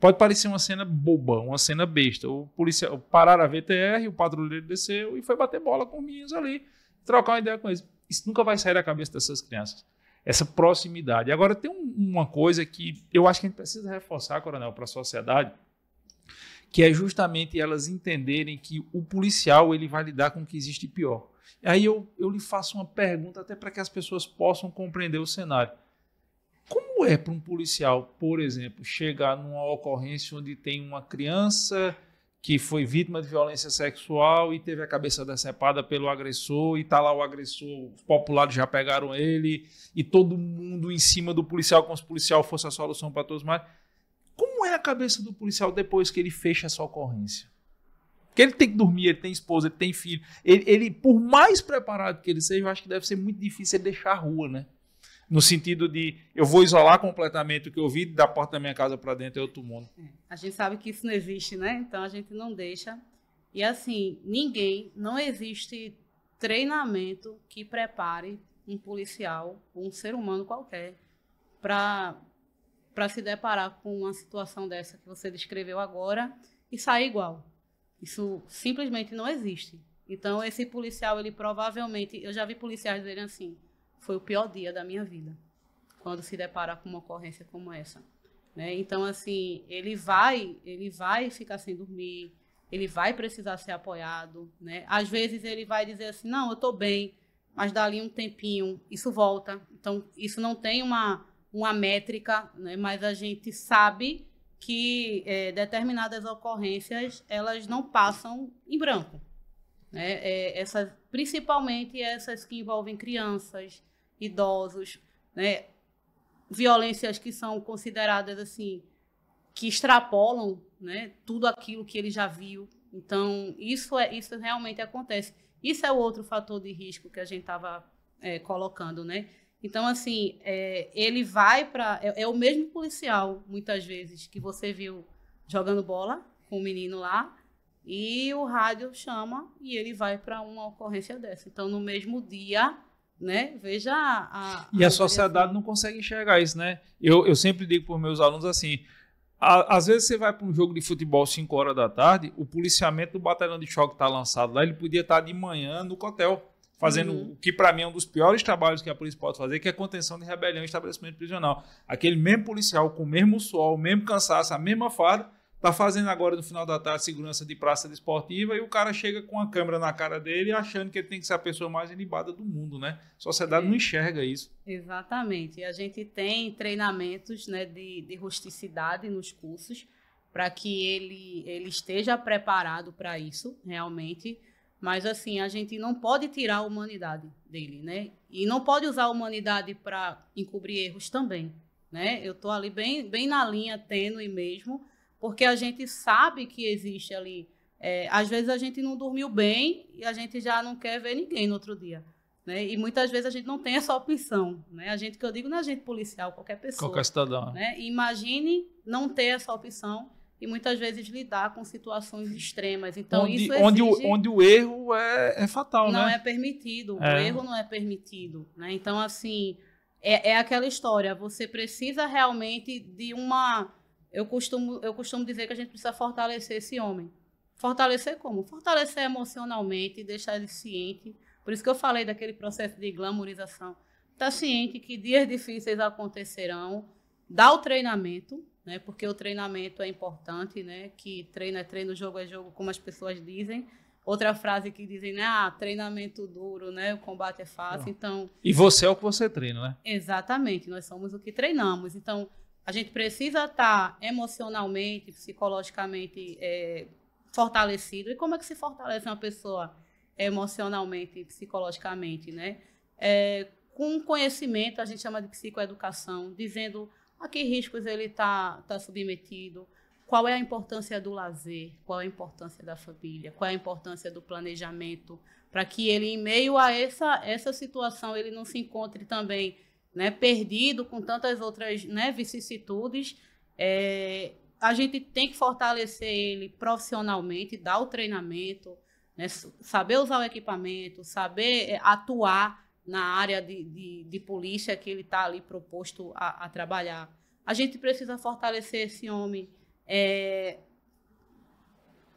Speaker 1: Pode parecer uma cena boba, uma cena besta. O policial pararam a VTR, o patrulheiro desceu e foi bater bola com os meninos ali, trocar uma ideia com eles isso nunca vai sair da cabeça dessas crianças. Essa proximidade. Agora, tem uma coisa que eu acho que a gente precisa reforçar, Coronel, para a sociedade, que é justamente elas entenderem que o policial ele vai lidar com o que existe pior. Aí eu, eu lhe faço uma pergunta, até para que as pessoas possam compreender o cenário. Como é para um policial, por exemplo, chegar numa ocorrência onde tem uma criança que foi vítima de violência sexual e teve a cabeça decepada pelo agressor, e tá lá o agressor, os populares já pegaram ele, e todo mundo em cima do policial, como se o policial fosse a solução para todos mais. Como é a cabeça do policial depois que ele fecha essa ocorrência? Porque ele tem que dormir, ele tem esposa, ele tem filho. Ele, ele por mais preparado que ele seja, eu acho que deve ser muito difícil ele deixar a rua, né? no sentido de eu vou isolar completamente o que eu vi da porta da minha casa para dentro é outro mundo. É, a
Speaker 2: gente sabe que isso não existe, né? Então a gente não deixa. E assim, ninguém, não existe treinamento que prepare um policial, um ser humano qualquer, para para se deparar com uma situação dessa que você descreveu agora e sair igual. Isso simplesmente não existe. Então esse policial, ele provavelmente, eu já vi policiais dizerem assim: foi o pior dia da minha vida, quando se depara com uma ocorrência como essa. Né? Então, assim, ele vai, ele vai ficar sem dormir, ele vai precisar ser apoiado, né? Às vezes ele vai dizer assim, não, eu estou bem, mas dali um tempinho isso volta. Então, isso não tem uma, uma métrica, né? mas a gente sabe que é, determinadas ocorrências, elas não passam em branco. Né? É, essas, principalmente essas que envolvem crianças, idosos, né? violências que são consideradas assim que extrapolam né, tudo aquilo que ele já viu. Então isso é isso realmente acontece. Isso é o outro fator de risco que a gente estava é, colocando, né? Então assim é, ele vai para é, é, o mesmo policial muitas vezes que você viu jogando bola com o menino lá e o rádio chama e ele vai para uma ocorrência dessa. Então no mesmo dia né? Veja a,
Speaker 1: a e a sociedade não consegue enxergar isso, né? Eu, eu sempre digo para os meus alunos assim: a, às vezes você vai para um jogo de futebol 5 horas da tarde, o policiamento do batalhão de choque está lançado lá, ele podia estar tá de manhã no hotel fazendo uhum. o que para mim é um dos piores trabalhos que a polícia pode fazer, que é a contenção de rebelião em estabelecimento prisional. Aquele mesmo policial com o mesmo suor, o mesmo cansaço, a mesma farda, Tá fazendo agora no final da tarde segurança de praça desportiva de e o cara chega com a câmera na cara dele achando que ele tem que ser a pessoa mais ilibada do mundo, né? A sociedade é. não enxerga isso.
Speaker 2: Exatamente. E a gente tem treinamentos né, de, de rusticidade nos cursos para que ele, ele esteja preparado para isso, realmente. Mas, assim, a gente não pode tirar a humanidade dele, né? E não pode usar a humanidade para encobrir erros também, né? Eu estou ali bem, bem na linha tênue mesmo, porque a gente sabe que existe ali. É, às vezes a gente não dormiu bem e a gente já não quer ver ninguém no outro dia. Né? E muitas vezes a gente não tem essa opção. Né? A gente, que eu digo, não é gente policial, qualquer pessoa. Qualquer cidadão. É. Né? Imagine não ter essa opção e muitas vezes lidar com situações extremas. Então, onde, isso exige... onde, o,
Speaker 1: onde o erro é, é fatal, não né? é
Speaker 2: permitido. É. O erro não é permitido. Né? Então, assim, é, é aquela história. Você precisa realmente de uma eu costumo, eu costumo dizer que a gente precisa fortalecer esse homem. Fortalecer como? Fortalecer emocionalmente e deixar ele ciente. Por isso que eu falei daquele processo de glamorização. Está ciente que dias difíceis acontecerão. Dá o treinamento, né? Porque o treinamento é importante, né? Que treino é treino, jogo é jogo, como as pessoas dizem. Outra frase que dizem, né? Ah, treinamento duro, né? O combate é fácil, então... E você
Speaker 1: é o que você treina, né?
Speaker 2: Exatamente, nós somos o que treinamos. Então, a gente precisa estar tá emocionalmente, psicologicamente é, fortalecido. E como é que se fortalece uma pessoa emocionalmente e psicologicamente, né? É, com conhecimento, a gente chama de psicoeducação, dizendo a que riscos ele está tá submetido, qual é a importância do lazer, qual é a importância da família, qual é a importância do planejamento, para que ele, em meio a essa, essa situação, ele não se encontre também né, perdido com tantas outras né, vicissitudes, é, a gente tem que fortalecer ele profissionalmente, dar o treinamento, né, saber usar o equipamento, saber é, atuar na área de, de, de polícia que ele está ali proposto a, a, trabalhar. A gente precisa fortalecer esse homem é,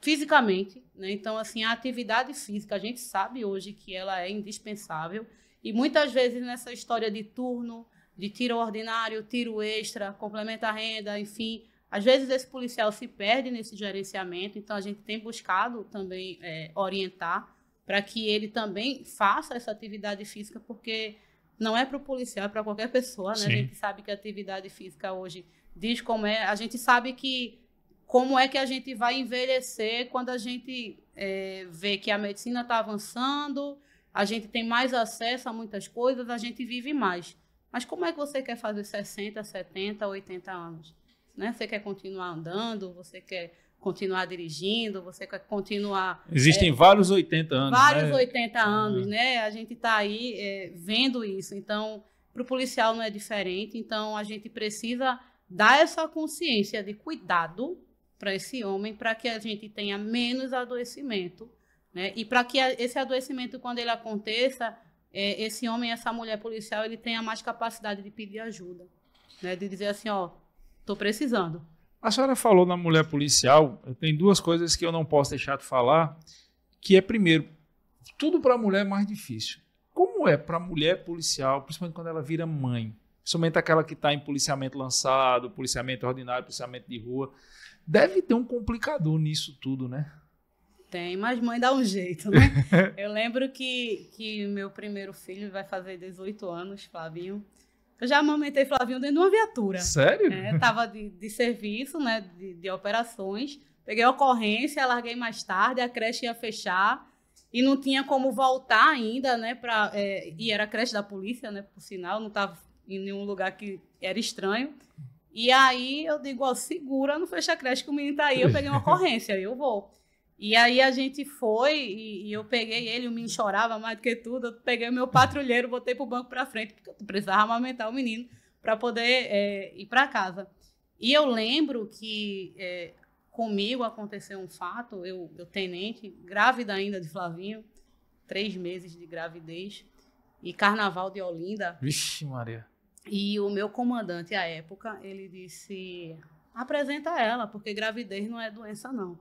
Speaker 2: fisicamente, né? então assim a atividade física a gente sabe hoje que ela é indispensável e muitas vezes nessa história de turno, de tiro ordinário, tiro extra, complementa a renda, enfim, às vezes esse policial se perde nesse gerenciamento, então a gente tem buscado também é, orientar para que ele também faça essa atividade física, porque não é para o policial, é para qualquer pessoa, né? A gente sabe que a atividade física hoje diz como é, a gente sabe que como é que a gente vai envelhecer quando a gente é, vê que a medicina está avançando, a gente tem mais acesso a muitas coisas, a gente vive mais. Mas como é que você quer fazer 60, 70, 80 anos? Né? Você quer continuar andando, você quer continuar dirigindo, você quer continuar. Existem é,
Speaker 1: vários 80 anos. Vários né?
Speaker 2: 80 anos, uhum. né? A gente está aí é, vendo isso. Então, para o policial não é diferente. Então, a gente precisa dar essa consciência de cuidado para esse homem, para que a gente tenha menos adoecimento né? E para que esse adoecimento, quando ele aconteça, é, esse homem, essa mulher policial, ele tenha mais capacidade de pedir ajuda, né? de dizer assim, ó, estou precisando.
Speaker 1: A senhora falou na mulher policial, tem duas coisas que eu não posso deixar de falar, que é, primeiro, tudo para a mulher é mais difícil. Como é para a mulher policial, principalmente quando ela vira mãe, principalmente aquela que está em policiamento lançado, policiamento ordinário, policiamento de rua, deve ter um complicador nisso tudo, né?
Speaker 2: tem, mas mãe dá um jeito, né? <laughs> eu lembro que, que meu primeiro filho vai fazer 18 anos, Flavinho. Eu já amamentei Flavinho dentro de uma viatura. Sério? É, tava de, de serviço, né? De, de operações. Peguei a ocorrência, larguei mais tarde, a creche ia fechar e não tinha como voltar ainda, né? Pra, é, e era a creche da polícia, né? Por sinal, não tava em nenhum lugar que era estranho. E aí eu digo, ó, segura, não fecha a creche que o menino tá aí, eu peguei uma <laughs> ocorrência, aí eu vou. E aí a gente foi e, e eu peguei ele, o menino chorava mais do que tudo. Eu peguei meu patrulheiro, botei pro banco para frente, porque eu precisava amamentar o menino para poder é, ir para casa. E eu lembro que é, comigo aconteceu um fato, eu, eu tenente, grávida ainda de Flavinho, três meses de gravidez, e carnaval de Olinda.
Speaker 1: Vixe, Maria.
Speaker 2: E o meu comandante à época, ele disse: apresenta ela, porque gravidez não é doença, não.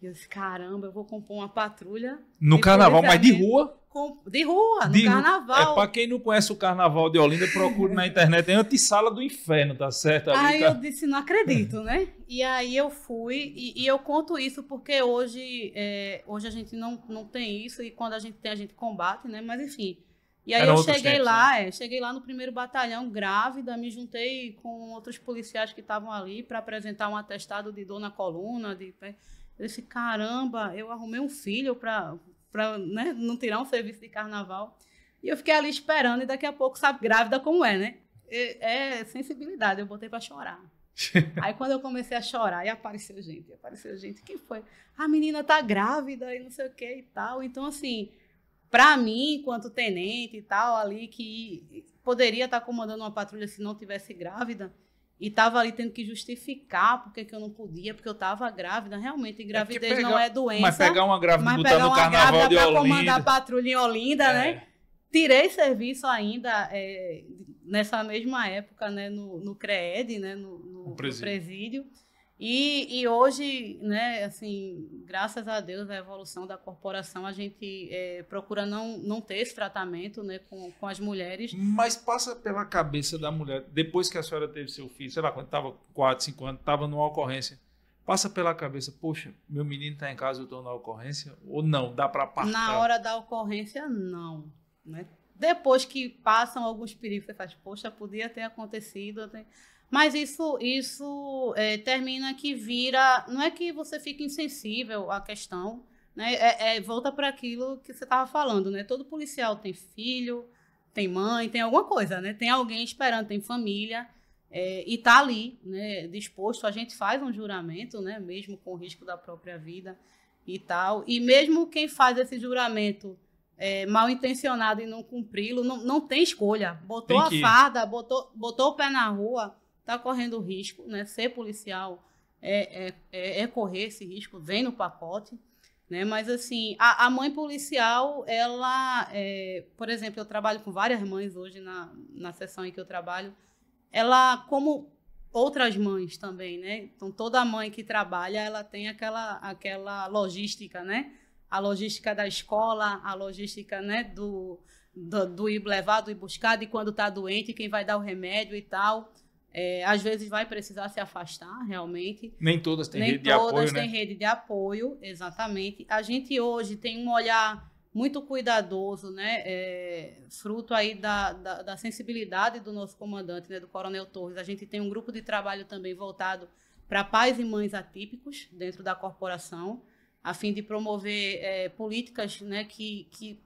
Speaker 2: E eu disse, caramba, eu vou compor uma patrulha. No carnaval, mas de rua? Com, de rua, no de carnaval. É, pra
Speaker 1: quem não conhece o carnaval de Olinda, procure na internet. É antissala do inferno, tá certo? Ali, aí tá... eu
Speaker 2: disse, não acredito, né? E aí eu fui, e, e eu conto isso porque hoje, é, hoje a gente não, não tem isso, e quando a gente tem, a gente combate, né? Mas enfim. E aí Era eu cheguei tempos, lá, né? é, cheguei lá no primeiro batalhão grávida, me juntei com outros policiais que estavam ali para apresentar um atestado de dor na coluna, de eu disse, caramba, eu arrumei um filho para né, não tirar um serviço de carnaval. E eu fiquei ali esperando, e daqui a pouco, sabe, grávida como é, né? É, é sensibilidade, eu botei para chorar. <laughs> Aí quando eu comecei a chorar, e apareceu gente, apareceu gente, quem foi? A menina tá grávida e não sei o que e tal. Então, assim, para mim, enquanto tenente e tal, ali que poderia estar tá comandando uma patrulha se não tivesse grávida, e estava ali tendo que justificar porque que eu não podia, porque eu estava grávida. Realmente, é gravidez é pegar, não é doença. Mas pegar uma grávida mas pegar uma carnaval grávida para comandar a patrulha em Olinda, é. né? Tirei serviço ainda é, nessa mesma época, né? No, no CREED, né? no, no presídio. No presídio e, e, hoje, né, assim, graças a Deus, a evolução da corporação, a gente é, procura não, não ter esse tratamento né, com, com as mulheres.
Speaker 1: Mas passa pela cabeça da mulher, depois que a senhora teve seu filho, sei lá, quando estava 4, 5 anos, estava numa ocorrência, passa pela cabeça, poxa, meu menino está em casa, eu estou na ocorrência? Ou não, dá para passar? Na hora
Speaker 2: da ocorrência, não. Né? Depois que passam alguns perigos, você faz, poxa, podia ter acontecido... Mas isso, isso é, termina que vira. Não é que você fica insensível à questão, né? É, é, volta para aquilo que você estava falando, né? Todo policial tem filho, tem mãe, tem alguma coisa, né? Tem alguém esperando, tem família. É, e está ali, né, disposto, a gente faz um juramento, né, mesmo com o risco da própria vida e tal. E mesmo quem faz esse juramento é, mal intencionado e não cumpri-lo, não, não tem escolha. Botou tem a farda, botou, botou o pé na rua, está correndo risco, né? Ser policial é, é, é, é, correr esse risco, vem no pacote, né? Mas assim, a, a mãe policial, ela, é, por exemplo, eu trabalho com várias mães hoje na, na sessão em que eu trabalho, ela, como outras mães também, né? Então toda mãe que trabalha, ela tem aquela aquela logística, né? A logística da escola, a logística, né? Do do, do ir levar, do ir buscar, de quando está doente, quem vai dar o remédio e tal. É, às vezes vai precisar se afastar, realmente. Nem todas têm Nem rede de apoio. Nem todas né? têm né? rede de apoio, exatamente. A gente hoje tem um olhar muito cuidadoso, né? É, fruto aí da, da, da, sensibilidade do nosso comandante, né? do Coronel Torres. A gente tem um grupo de trabalho também voltado para pais e mães atípicos dentro da corporação, a fim de promover é, políticas né, que, que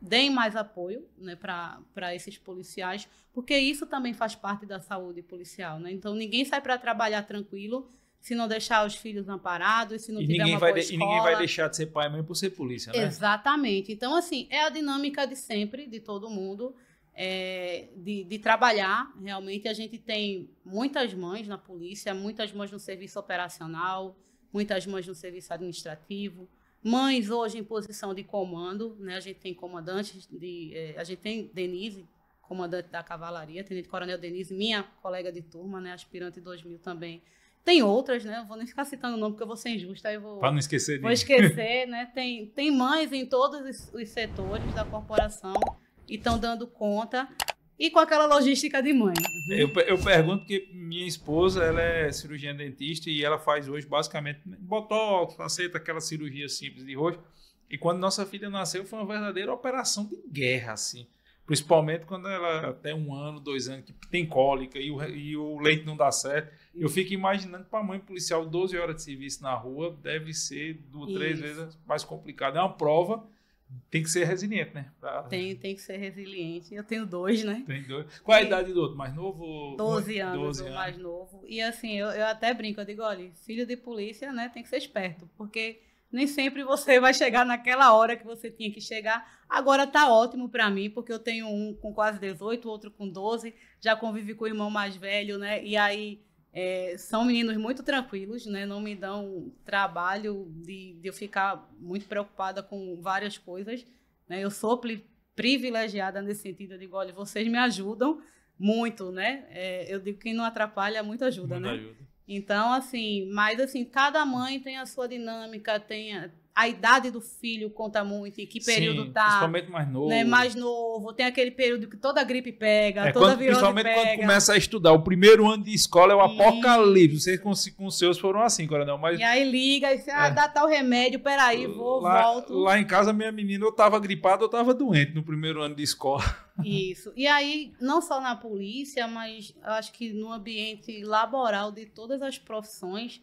Speaker 2: deem mais apoio né, para esses policiais, porque isso também faz parte da saúde policial. Né? Então, ninguém sai para trabalhar tranquilo se não deixar os filhos amparados, se não e tiver ninguém uma vai E ninguém vai deixar
Speaker 1: de ser pai e mãe por ser polícia, né?
Speaker 2: Exatamente. Então, assim, é a dinâmica de sempre, de todo mundo, é, de, de trabalhar. Realmente, a gente tem muitas mães na polícia, muitas mães no serviço operacional, muitas mães no serviço administrativo, Mães hoje em posição de comando, né? A gente tem comandante de, é, a gente tem Denise, comandante da cavalaria, tenente coronel Denise, minha colega de turma, né? Aspirante 2000 também. Tem outras, né? Eu vou nem ficar citando o nome porque eu vou ser injusta, aí vou. Para não esquecer. Vou esquecer, né? Tem tem mães em todos os, os setores da corporação e estão dando conta e com aquela logística de mãe.
Speaker 1: Eu, eu pergunto porque minha esposa ela é cirurgiã dentista e ela faz hoje basicamente botox, aceita aquela cirurgia simples de rosto. E quando nossa filha nasceu foi uma verdadeira operação de guerra, assim. Principalmente quando ela até um ano, dois anos, que tem cólica e o, e o leite não dá certo. Eu fico imaginando para a mãe policial 12 horas de serviço na rua deve ser duas três vezes mais complicado. É uma prova tem que ser resiliente, né? Pra... Tem,
Speaker 2: tem que ser resiliente. Eu tenho dois, né?
Speaker 1: Tem dois. Qual a idade do outro? Mais novo? 12 anos, 12 anos. mais
Speaker 2: novo. E assim, eu, eu até brinco, eu digo, olha, filho de polícia, né, tem que ser esperto, porque nem sempre você vai chegar naquela hora que você tinha que chegar. Agora tá ótimo para mim, porque eu tenho um com quase 18, outro com 12, já convivi com o irmão mais velho, né? E aí é, são meninos muito tranquilos, né? Não me dão trabalho de, de eu ficar muito preocupada com várias coisas. Né? Eu sou privilegiada nesse sentido. Eu digo, olha, vocês me ajudam muito, né? É, eu digo que não atrapalha, muito ajuda, muito né? Ajuda. Então, assim, mas assim, cada mãe tem a sua dinâmica, tem, a idade do filho conta muito e que período Sim, tá. Principalmente
Speaker 1: mais né, novo. Né, mais
Speaker 2: novo. Tem aquele período que toda gripe pega, é, toda quando, virose principalmente pega. Principalmente quando começa
Speaker 1: a estudar. O primeiro ano de escola é o apocalipse. Vocês com, com os seus foram assim, coronel. Mas... E aí
Speaker 2: liga e você, ah, é. dá tal remédio, peraí, vou, lá, volto. Lá
Speaker 1: em casa, minha menina, eu tava gripada, eu tava doente no primeiro ano de escola.
Speaker 2: Isso. E aí, não só na polícia, mas acho que no ambiente laboral de todas as profissões,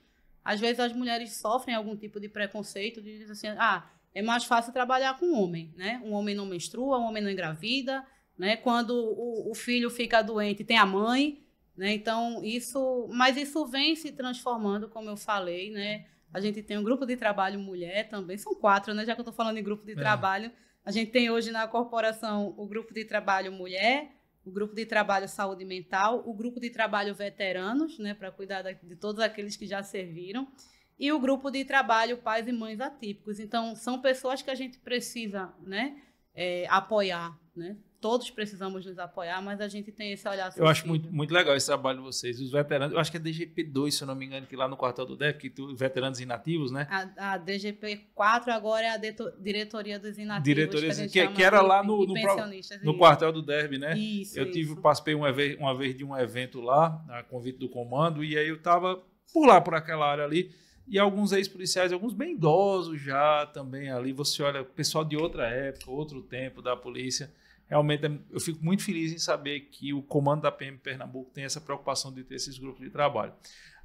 Speaker 2: às vezes as mulheres sofrem algum tipo de preconceito de dizer assim, ah, é mais fácil trabalhar com um homem, né? Um homem não menstrua, um homem não engravida, né? Quando o, o filho fica doente, tem a mãe, né? Então isso, mas isso vem se transformando, como eu falei, né? A gente tem um grupo de trabalho mulher também, são quatro, né? Já que eu estou falando em grupo de é. trabalho, a gente tem hoje na corporação o grupo de trabalho mulher, o grupo de trabalho saúde mental, o grupo de trabalho veteranos, né, para cuidar de todos aqueles que já serviram, e o grupo de trabalho pais e mães atípicos. Então, são pessoas que a gente precisa né, é, apoiar, né, todos precisamos nos apoiar, mas a gente tem esse olhar. Sensível. Eu acho muito,
Speaker 1: muito legal esse trabalho de vocês. Os veteranos, eu acho que é DGP2, se eu não me engano, que lá no quartel do DEF, que tu, veteranos inativos, né?
Speaker 2: A, a DGP4 agora é a deto, diretoria dos inativos. Diretoria, que, que, que era lá no, no,
Speaker 1: no, quartel do DERB, né? Isso, eu tive, isso. participei uma vez, uma vez de um evento lá, a convite do comando, e aí eu estava por lá, por aquela área ali e alguns ex-policiais, alguns bem idosos já também ali. Você olha, pessoal de outra época, outro tempo da polícia realmente é, eu fico muito feliz em saber que o comando da PM Pernambuco tem essa preocupação de ter esses grupos de trabalho.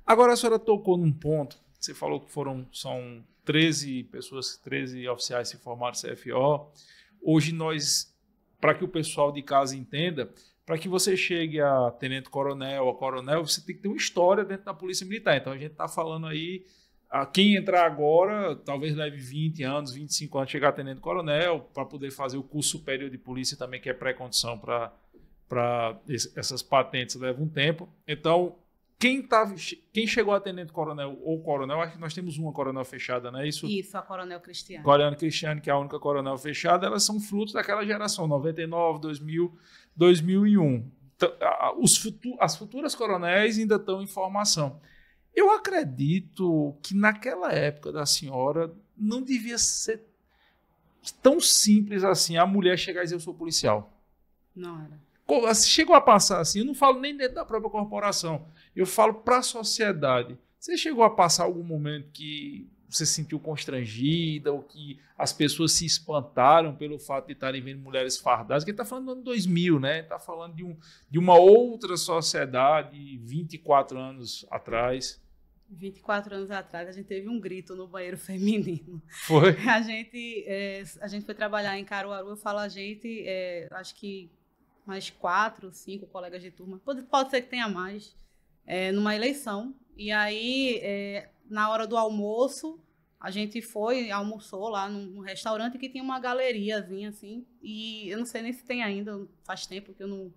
Speaker 1: Agora a senhora tocou num ponto, você falou que foram são 13 pessoas, 13 oficiais se formaram CFO. Hoje nós, para que o pessoal de casa entenda, para que você chegue a tenente coronel, a coronel, você tem que ter uma história dentro da Polícia Militar. Então a gente está falando aí quem entrar agora, talvez leve 20 anos, 25 anos, chegar a tenente-coronel, para poder fazer o curso superior de polícia também, que é pré-condição para essas patentes, leva um tempo. Então, quem, tá, quem chegou a tenente-coronel ou coronel, acho que nós temos uma coronel fechada, não é isso? Isso,
Speaker 2: a coronel Cristiane.
Speaker 1: Coronel Cristiane, que é a única coronel fechada, elas são frutos daquela geração, 99, 2000, 2001. Então, os futu as futuras coronéis ainda estão em formação. Eu acredito que naquela época da senhora não devia ser tão simples assim a mulher chegar e dizer eu sou policial. Não era. Assim, chegou a passar assim, eu não falo nem dentro da própria corporação, eu falo para a sociedade. Você chegou a passar algum momento que você se sentiu constrangida ou que as pessoas se espantaram pelo fato de estarem vendo mulheres fardadas, que está falando do ano 2000, né? Está falando de, um, de uma outra sociedade 24 anos atrás.
Speaker 2: 24 anos atrás, a gente teve um grito no banheiro <laughs> feminino. Foi? A gente, é, a gente foi trabalhar em Caruaru, eu falo a gente, é, acho que mais quatro, cinco colegas de turma, pode, pode ser que tenha mais, é, numa eleição. E aí, na hora do almoço, a gente foi, almoçou lá num restaurante que tinha uma galeriazinha assim. E eu não sei nem se tem ainda, faz tempo que eu não,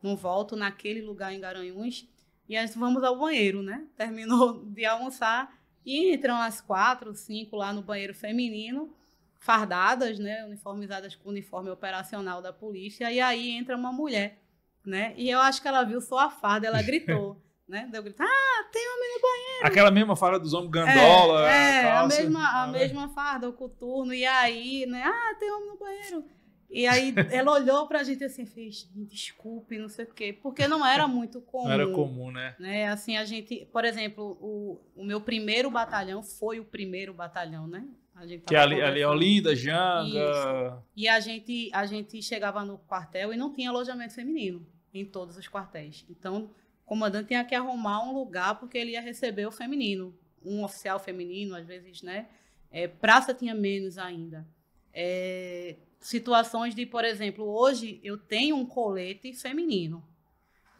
Speaker 2: não volto naquele lugar em Garanhuns. E nós vamos ao banheiro, né? <laughs> Terminou de almoçar e entram as quatro, cinco lá no banheiro feminino, fardadas, né? Uniformizadas com o uniforme operacional da polícia. E aí entra uma mulher, né? E eu acho que ela viu só a farda, ela <laughs> gritou né? Daí eu grito, ah, tem homem no
Speaker 1: banheiro. Aquela mesma farda dos homens, gandola. É, é calça, a, mesma, a ah, é. mesma
Speaker 2: farda, o coturno, e aí, né? Ah, tem homem no banheiro. E aí ela olhou pra gente assim, fez, desculpe, não sei o quê. Porque não era muito comum. Não era comum, né? né? Assim, a gente, por exemplo, o, o meu primeiro batalhão foi o primeiro batalhão, né? A gente que ali, ali é Olinda, Janga. Isso. E a gente, a gente chegava no quartel e não tinha alojamento feminino em todos os quartéis. Então, o comandante tinha que arrumar um lugar porque ele ia receber o feminino, um oficial feminino, às vezes, né? É, praça tinha menos ainda. É, situações de, por exemplo, hoje eu tenho um colete feminino.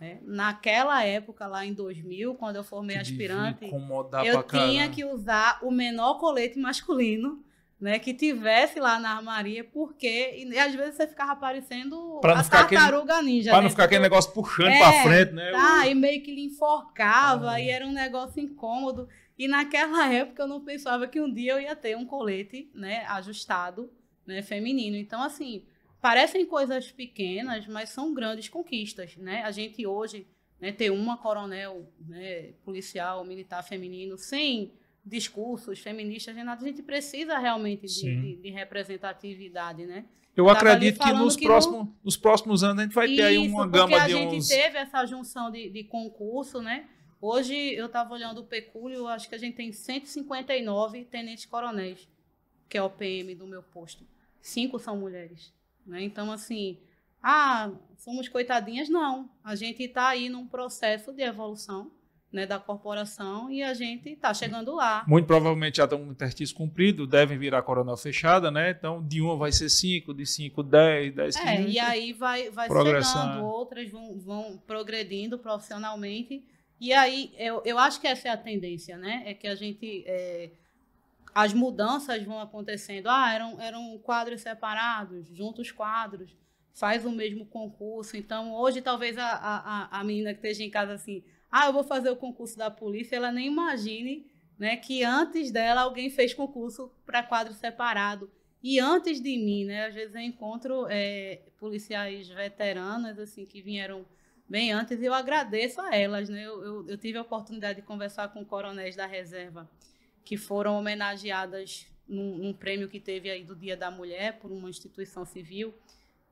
Speaker 2: Né? Naquela época, lá em 2000, quando eu formei aspirante,
Speaker 1: eu tinha que
Speaker 2: usar o menor colete masculino né, que tivesse lá na armaria, porque e, às vezes você ficava parecendo pra a tartaruga aquele, ninja. Para né? não ficar
Speaker 1: aquele negócio puxando é, para frente, né? Tá,
Speaker 2: e meio que lhe enforcava, ah. e era um negócio incômodo. E naquela <laughs> época eu não pensava que um dia eu ia ter um colete, né, ajustado, né, feminino. Então, assim, parecem coisas pequenas, mas são grandes conquistas, né? A gente hoje, né, ter uma coronel, né, policial, militar feminino, sem discursos feministas nada. A gente precisa realmente de, de, de representatividade, né? Eu Tava acredito que, nos, que próximos,
Speaker 1: no... nos próximos anos a gente vai Isso, ter aí uma gama de uns... porque a gente teve
Speaker 2: essa junção de, de concurso, né? Hoje eu estava olhando o pecúlio, acho que a gente tem 159 tenentes coronéis, que é o PM do meu posto. Cinco são mulheres, né? Então, assim, ah, somos coitadinhas? Não. A gente está aí num processo de evolução, né, da corporação e a gente está chegando lá.
Speaker 1: Muito provavelmente já estão com um interstício cumprido, devem virar a coronel fechada, né? Então, de uma vai ser cinco, de cinco dez, dez. É, quinze. É, e aí
Speaker 2: vai, vai chegando, outras vão, vão progredindo profissionalmente. E aí, eu, eu acho que essa é a tendência, né? É que a gente. É, as mudanças vão acontecendo. Ah, eram, eram quadros separados, juntos quadros, faz o mesmo concurso. Então, hoje, talvez a, a, a menina que esteja em casa assim ah, eu vou fazer o concurso da polícia, ela nem imagine né, que antes dela alguém fez concurso para quadro separado. E antes de mim, né, às vezes eu encontro é, policiais veteranas assim que vieram bem antes e eu agradeço a elas. Né? Eu, eu, eu tive a oportunidade de conversar com coronéis da reserva que foram homenageadas num, num, prêmio que teve aí do Dia da Mulher por uma instituição civil.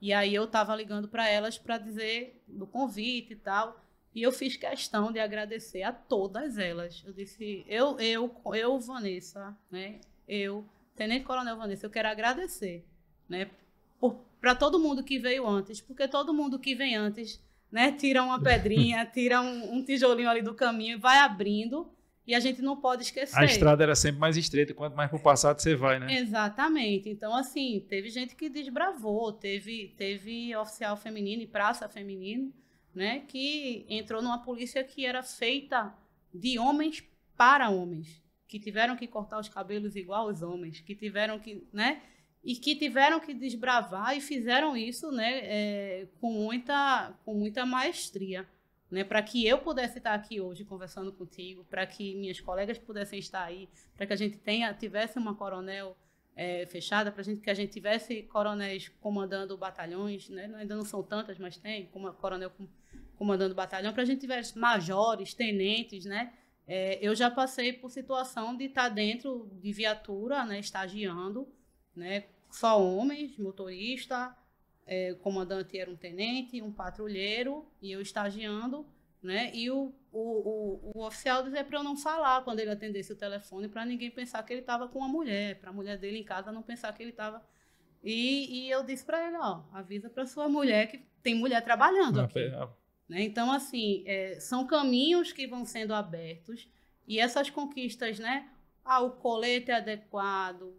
Speaker 2: E aí eu estava ligando para elas para dizer do convite e tal. E eu fiz questão de agradecer a todas elas. Eu disse, eu, eu, eu, Vanessa, né? Eu, Tenente Coronel Vanessa, eu quero agradecer, né? Para todo mundo que veio antes, porque todo mundo que vem antes, né? Tira uma pedrinha, <laughs> tira um, um tijolinho ali do caminho, e vai abrindo e a gente não pode esquecer. A estrada
Speaker 1: era sempre mais estreita, quanto mais para o passado você vai, né?
Speaker 2: Exatamente. Então, assim, teve gente que desbravou, teve, teve oficial feminino e praça feminino né, que entrou numa polícia que era feita de homens para homens, que tiveram que cortar os cabelos igual os homens, que tiveram que, né, e que tiveram que desbravar e fizeram isso, né, é, com muita, com muita maestria, né, para que eu pudesse estar aqui hoje conversando contigo, para que minhas colegas pudessem estar aí, para que a gente tenha, tivesse uma coronel é, fechada, para gente que a gente tivesse coronéis comandando batalhões, né, ainda não são tantas, mas tem, como coronel comandando batalhão, para a gente tivesse majores, tenentes, né? É, eu já passei por situação de estar tá dentro de viatura, né, estagiando, né, só homens, motorista, é, comandante era um tenente, um patrulheiro, e eu estagiando, né, e o, o, o, o oficial dizia para eu não falar quando ele atendesse o telefone, para ninguém pensar que ele estava com uma mulher, para a mulher dele em casa não pensar que ele estava... E, e eu disse para ele, ó, avisa para sua mulher que tem mulher trabalhando aqui. Né? Então, assim, é, são caminhos que vão sendo abertos e essas conquistas, né? Ah, o colete adequado,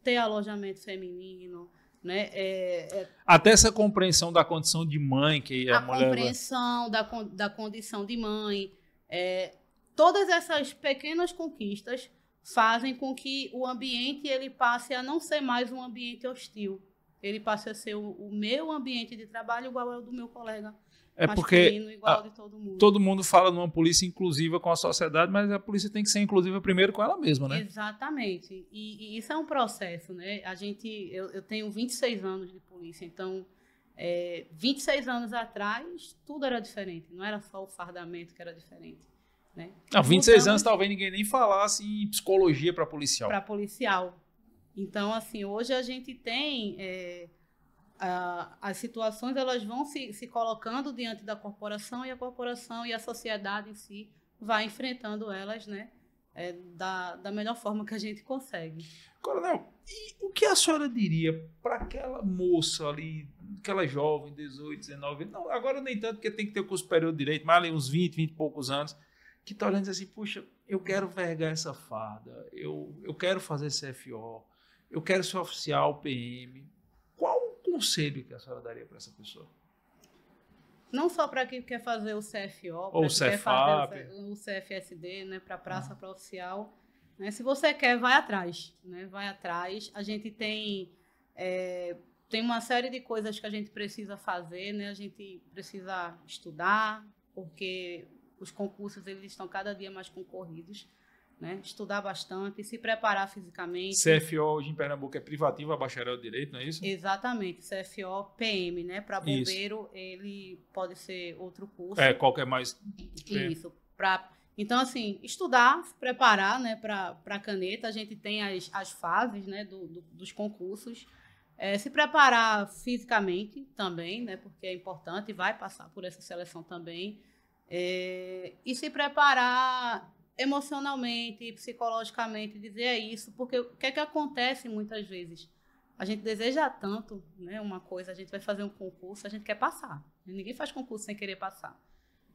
Speaker 2: ter alojamento feminino, né? É, é...
Speaker 1: Até essa compreensão da condição de mãe que a, a mulher... A
Speaker 2: compreensão da, da condição de mãe, é, todas essas pequenas conquistas fazem com que o ambiente ele passe a não ser mais um ambiente hostil. Ele passe a ser o, o meu ambiente de trabalho igual ao do meu colega é porque
Speaker 1: a, todo, mundo. todo mundo fala numa polícia inclusiva com a sociedade, mas a polícia tem que ser inclusiva primeiro com ela mesma, né?
Speaker 2: Exatamente. E, e isso é um processo, né? A gente, eu, eu tenho 26 anos de polícia, então é, 26 anos atrás tudo era diferente, não era só o fardamento que era diferente. Né?
Speaker 1: Não, 26 então, Lutamos, então, anos talvez ninguém nem falasse em psicologia para policial. Para
Speaker 2: policial. Então, assim, hoje a gente tem. É, as situações elas vão se, se colocando diante da corporação e a corporação e a sociedade em si vai enfrentando elas, né? É, da, da melhor forma que a gente
Speaker 1: consegue. Coronel, e o que a senhora diria para aquela moça ali, aquela jovem, 18, 19, não, agora nem tanto, porque tem que ter o curso superior de direito, mas ali uns 20, 20 e poucos anos, que está olhando assim, puxa, eu quero vergar essa farda, eu, eu quero fazer CFO, eu quero ser oficial PM, conselho que a senhora daria para essa pessoa?
Speaker 2: Não só para quem quer fazer o CFO, para quem quer fazer o CFSD, né, para praça, ah. oficial. Né? Se você quer, vai atrás. Né? Vai atrás. A gente tem, é, tem uma série de coisas que a gente precisa fazer. Né? A gente precisa estudar, porque os concursos eles estão cada dia mais concorridos né? Estudar bastante, se preparar fisicamente. CFO
Speaker 1: hoje em Pernambuco é privativa, bacharel de direito, não é isso?
Speaker 2: Exatamente, CFO PM, né? Para bombeiro, isso. ele pode ser outro curso. É, qualquer
Speaker 1: é mais. Isso.
Speaker 2: Pra... Então, assim, estudar, preparar, né? Para a caneta, a gente tem as, as fases, né? Do, do, dos concursos. É, se preparar fisicamente também, né? Porque é importante, vai passar por essa seleção também. É, e se preparar emocionalmente, psicologicamente, dizer é isso, porque o que é que acontece muitas vezes? A gente deseja tanto né, uma coisa, a gente vai fazer um concurso, a gente quer passar. Ninguém faz concurso sem querer passar.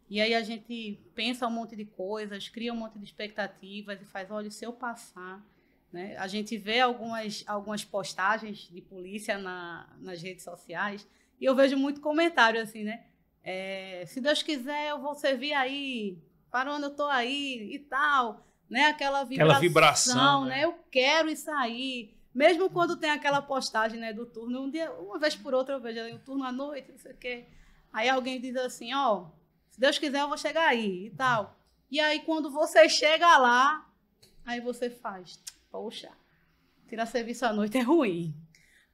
Speaker 2: E aí a gente pensa um monte de coisas, cria um monte de expectativas e faz, olha, se eu passar. Né? A gente vê algumas, algumas postagens de polícia na, nas redes sociais e eu vejo muito comentário assim, né? É, se Deus quiser, eu vou servir aí para onde eu estou aí e tal, né? Aquela vibração, aquela vibração né? né? Eu quero isso aí. Mesmo quando tem aquela postagem né, do turno, um dia, uma vez por outra eu vejo o turno à noite, não sei o quê. Aí alguém diz assim, ó, oh, se Deus quiser eu vou chegar aí e tal. E aí quando você chega lá, aí você faz, poxa, tirar serviço à noite é ruim.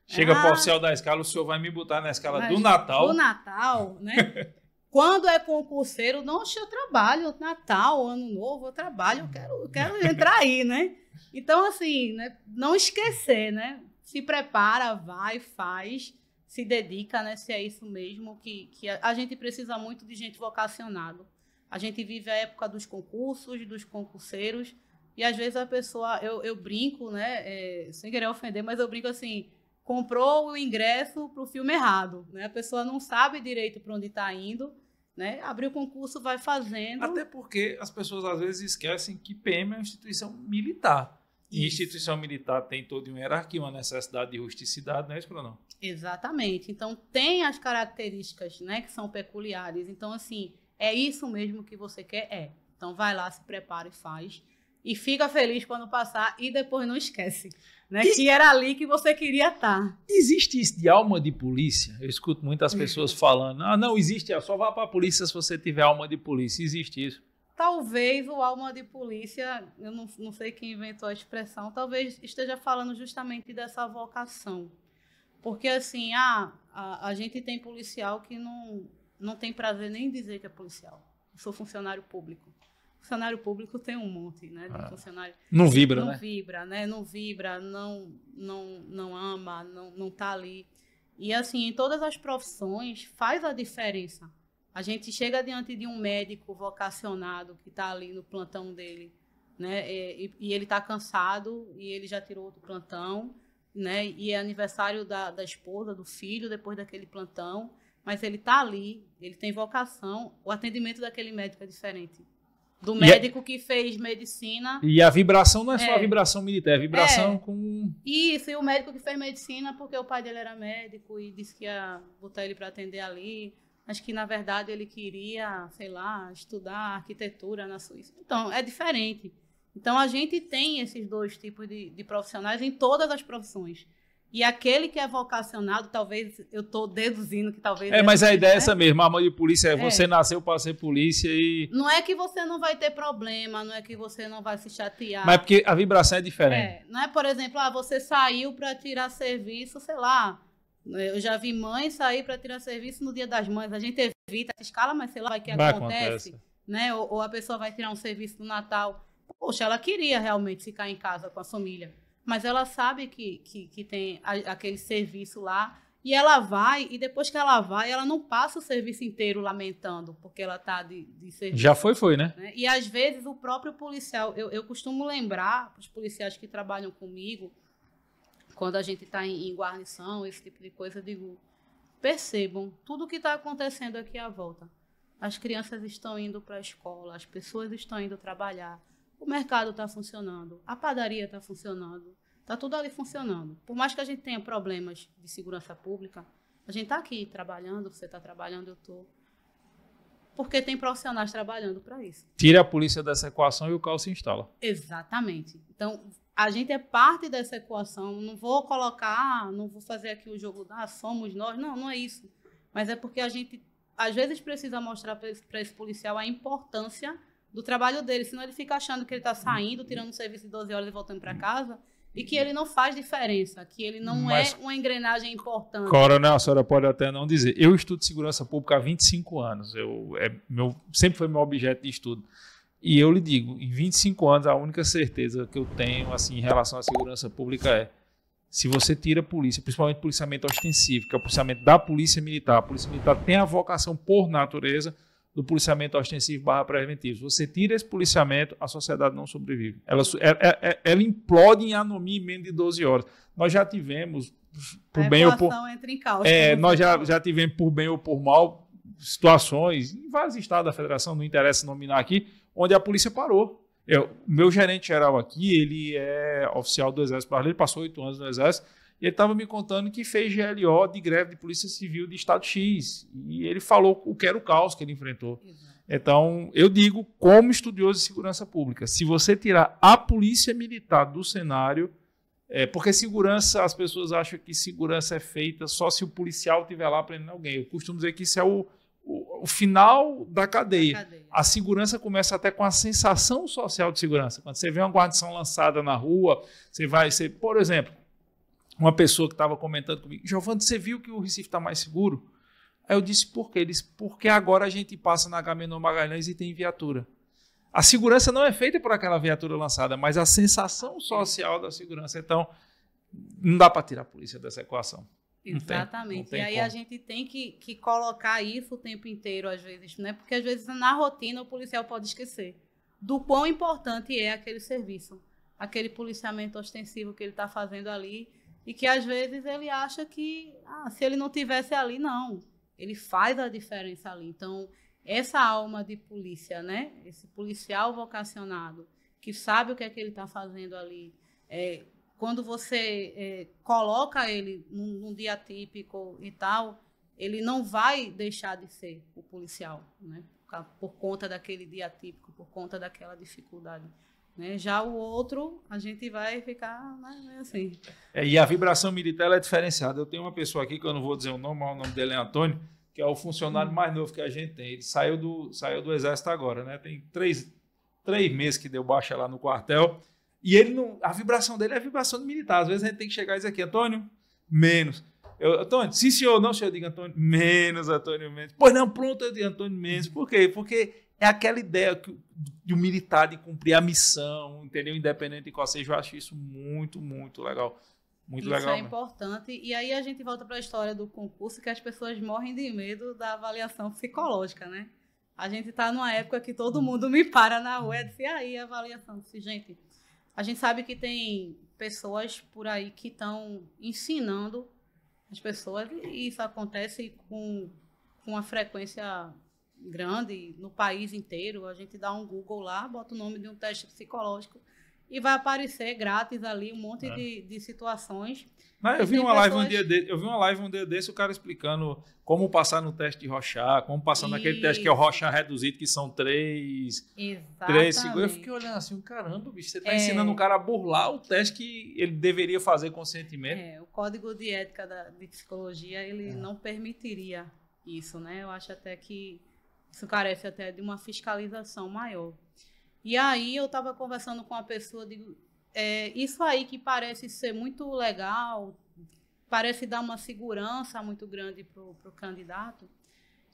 Speaker 1: Chega ah, para o céu da escala, o senhor vai me botar na escala do Natal. Do
Speaker 2: Natal, né? <laughs> Quando é concurseiro, não, eu trabalho, Natal, Ano Novo, eu trabalho, eu quero, eu quero <laughs> entrar aí, né? Então, assim, né, não esquecer, né? Se prepara, vai, faz, se dedica, né? Se é isso mesmo, que, que a gente precisa muito de gente vocacionada. A gente vive a época dos concursos, dos concurseiros, e às vezes a pessoa, eu, eu brinco, né? É, sem querer ofender, mas eu brinco assim, comprou o ingresso para o filme errado, né? A pessoa não sabe direito para onde está indo, né? Abrir o concurso, vai fazendo. Até
Speaker 1: porque as pessoas às vezes esquecem que PM é uma instituição militar. E instituição militar tem toda uma hierarquia, uma necessidade de rusticidade, não é isso, não?
Speaker 2: Exatamente. Então, tem as características né, que são peculiares. Então, assim, é isso mesmo que você quer? É. Então, vai lá, se prepara e faz. E fica feliz quando passar e depois não esquece.
Speaker 1: Né? E... Que era ali que você
Speaker 2: queria estar.
Speaker 1: Existe isso de alma de polícia? Eu escuto muitas hum. pessoas falando: ah, não, existe, é só vá para a polícia se você tiver alma de polícia. Existe isso.
Speaker 2: Talvez o alma de polícia, eu não, não sei quem inventou a expressão, talvez esteja falando justamente dessa vocação. Porque, assim, a, a, a gente tem policial que não, não tem prazer nem dizer que é policial. Eu sou funcionário público. Funcionário público tem um monte, né? Ah. funcionário não vibra, não né? vibra, né? Não vibra, não não não ama, não não tá ali. E assim, em todas as profissões faz a diferença. A gente chega diante de um médico vocacionado que está ali no plantão dele, né? E, e ele está cansado e ele já tirou outro plantão, né? E é aniversário da, da esposa, do filho, depois daquele plantão, mas ele está ali, ele tem vocação. O atendimento daquele médico é diferente. Do médico a, que fez medicina. E a vibração não é, é só a é. vibração
Speaker 1: militar, é a vibração é, com.
Speaker 2: Isso, e o médico que fez medicina, porque o pai dele era médico e disse que ia botar ele para atender ali. Acho que, na verdade, ele queria, sei lá, estudar arquitetura na Suíça. Então, é diferente. Então, a gente tem esses dois tipos de, de profissionais em todas as profissões. E aquele que é vocacionado, talvez, eu estou deduzindo que talvez. É, mas a ideia é né? essa
Speaker 1: mesmo. A mãe de polícia é, é. você nasceu para ser polícia e. Não
Speaker 2: é que você não vai ter problema, não é que você não vai se chatear. Mas é
Speaker 1: porque a vibração é diferente. É.
Speaker 2: Não é, por exemplo, ah, você saiu para tirar serviço, sei lá. Eu já vi mãe sair para tirar serviço no dia das mães. A gente evita essa escala, mas sei lá, o que acontece. acontece. Né? Ou, ou a pessoa vai tirar um serviço no Natal. Poxa, ela queria realmente ficar em casa com a família mas ela sabe que, que, que tem a, aquele serviço lá e ela vai, e depois que ela vai, ela não passa o serviço inteiro lamentando, porque ela está de, de serviço. Já foi, foi, né? né? E às vezes o próprio policial, eu, eu costumo lembrar os policiais que trabalham comigo, quando a gente está em, em, guarnição, esse tipo de coisa, eu digo: percebam tudo o que está acontecendo aqui à volta. As crianças estão indo para a escola, as pessoas estão indo trabalhar, o mercado está funcionando, a padaria está funcionando, está tudo ali funcionando. Por mais que a gente tenha problemas de segurança pública, a gente está aqui trabalhando, você está trabalhando, eu estou. Porque tem profissionais trabalhando para isso.
Speaker 1: Tira a polícia dessa equação e o caos se instala.
Speaker 2: Exatamente. Então, a gente é parte dessa equação. Não vou colocar, não vou fazer aqui o jogo da ah, somos nós. Não, não é isso. Mas é porque a gente, às vezes, precisa mostrar para esse policial a importância do trabalho dele, senão ele fica achando que ele está saindo, tirando um serviço de 12 horas e voltando para casa, e que ele não faz diferença, que ele não é Mas, é uma engrenagem importante. Coronel,
Speaker 1: a senhora pode até não dizer. Eu estudo segurança pública há 25 anos, eu, é, meu, sempre foi meu objeto de estudo. E eu lhe digo, em 25 anos, a única certeza que eu tenho assim, em relação à segurança pública é se você tira a polícia, principalmente policiamento ostensivo, que é o policiamento da polícia militar, a polícia militar tem a vocação por natureza do policiamento ostensivo barra preventivo. Se você tira esse policiamento, a sociedade não sobrevive. Ela, ela, é, é, é, ela implode em anomia em menos de 12 horas. Nós já tivemos, por a bem ou por. Entra em é, nós já, já tivemos, por bem ou por mal, situações em vários estados da federação, não interessa nominar aqui, onde a polícia parou. meu gerente geral aqui, ele é oficial do Exército Brasileiro, passou oito anos no Exército ele estava me contando que fez GLO de greve de Polícia Civil de Estado X. E ele falou o que era o caos que ele enfrentou. Exato. Então, eu digo, como estudioso de segurança pública, se você tirar a polícia militar do cenário, é, porque segurança, as pessoas acham que segurança é feita só se o policial estiver lá prendendo alguém. Eu costumo dizer que isso é o, o, o final da cadeia. cadeia. A segurança começa até com a sensação social de segurança. Quando você vê uma guarnição lançada na rua, você vai. Você, por exemplo, uma pessoa que estava comentando comigo, Giovanni, você viu que o Recife está mais seguro? Aí eu disse, por quê? Ele disse, porque agora a gente passa na Gamenon Magalhães e tem viatura. A segurança não é feita por aquela viatura lançada, mas a sensação social da segurança. Então, não dá para tirar a polícia dessa equação. Exatamente. tem, tem e aí como. a
Speaker 2: gente tem que, que colocar isso o tempo inteiro, às vezes, né? Porque às vezes na rotina o policial pode esquecer do quão importante é aquele serviço, aquele policiamento ostensivo que ele está fazendo ali e que às vezes ele acha que ah, se ele não tivesse ali, não. Ele faz a diferença ali. Então, essa alma de polícia, né? Esse policial vocacionado que sabe o que é que ele está fazendo ali. É, quando você é, coloca ele num, num, dia típico e tal, ele não vai deixar de ser o policial, né? Por, por conta daquele dia típico, por conta daquela dificuldade. Né? Já o outro, a gente vai ficar né, assim.
Speaker 1: É, e a vibração militar é diferenciada. Eu tenho uma pessoa aqui, que eu não vou dizer o nome, mas o nome dele é Antônio, que é o funcionário hum. mais novo que a gente tem. Ele saiu do, saiu do exército agora, né? Tem três, três meses que deu baixa lá no quartel. E ele não. A vibração dele é a vibração do militar. Às vezes a gente tem que chegar e dizer aqui, Antônio, menos. Eu, Antônio, sim senhor, não senhor, eu digo Antônio, menos Antônio Mendes. Pois não, pronto, eu digo Antônio Mendes. Por quê? Porque é aquela ideia que, de um militar de cumprir a missão, entendeu? Independente de qual seja, eu acho isso muito, muito legal. Muito isso legal. Isso é mesmo.
Speaker 2: importante. E aí a gente volta para a história do concurso, que as pessoas morrem de medo da avaliação psicológica, né? A gente está numa época que todo hum. mundo me para na rua e é diz, e aí, a avaliação? Disse, gente, a gente sabe que tem pessoas por aí que estão ensinando as pessoas, e isso acontece com, com uma frequência grande no país inteiro. A gente dá um Google lá, bota o nome de um teste psicológico e vai aparecer grátis ali um monte é. de, de situações.
Speaker 1: Não, eu vi uma pessoas... live um dia desse, eu vi uma live um dia desse o cara explicando como passar no teste de Rochar, como passar Isso. naquele teste que é o Rochar reduzido, que são três, três segundos. Eu fiquei olhando assim, caramba, bicho, você está é. ensinando o cara a burlar o teste que ele deveria fazer conscientemente. É, o
Speaker 2: código de ética da, de psicologia, ele é. não permitiria isso, né? Eu acho até que isso carece até de uma fiscalização maior. E aí eu estava conversando com uma pessoa, digo, é, isso aí que parece ser muito legal, parece dar uma segurança muito grande para o candidato,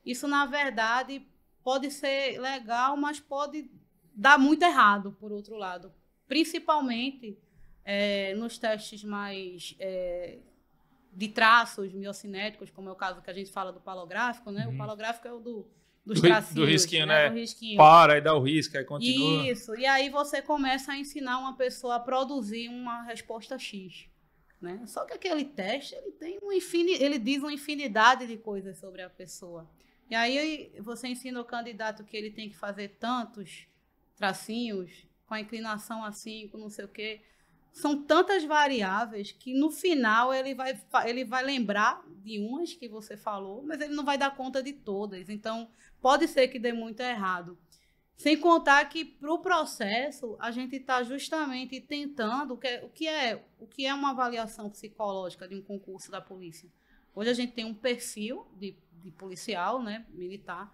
Speaker 2: isso na verdade pode ser legal, mas pode dar muito errado, por outro lado. Principalmente é, nos testes mais é, de traços miocinéticos, como é o caso que a gente fala do palográfico, né? Uhum. O palográfico é o do
Speaker 1: dos do, tracinhos. Né? Né? Do risquinho, né? né? Risquinho. Para, aí dá o risco, aí continua.
Speaker 2: Isso, e aí você começa a ensinar uma pessoa a produzir uma resposta X. Né? Só que aquele teste, ele tem um infin... ele diz uma infinidade de coisas sobre a pessoa. E aí você ensina o candidato que ele tem que fazer tantos tracinhos, com a inclinação assim, com não sei o quê são tantas variáveis que no final ele vai, ele vai lembrar de umas que você falou, mas ele não vai dar conta de todas. Então, pode ser que dê muito errado. Sem contar que para o processo a gente está justamente tentando o que, é, o que é o que é uma avaliação psicológica de um concurso da polícia. Hoje a gente tem um perfil de, de policial, né, militar.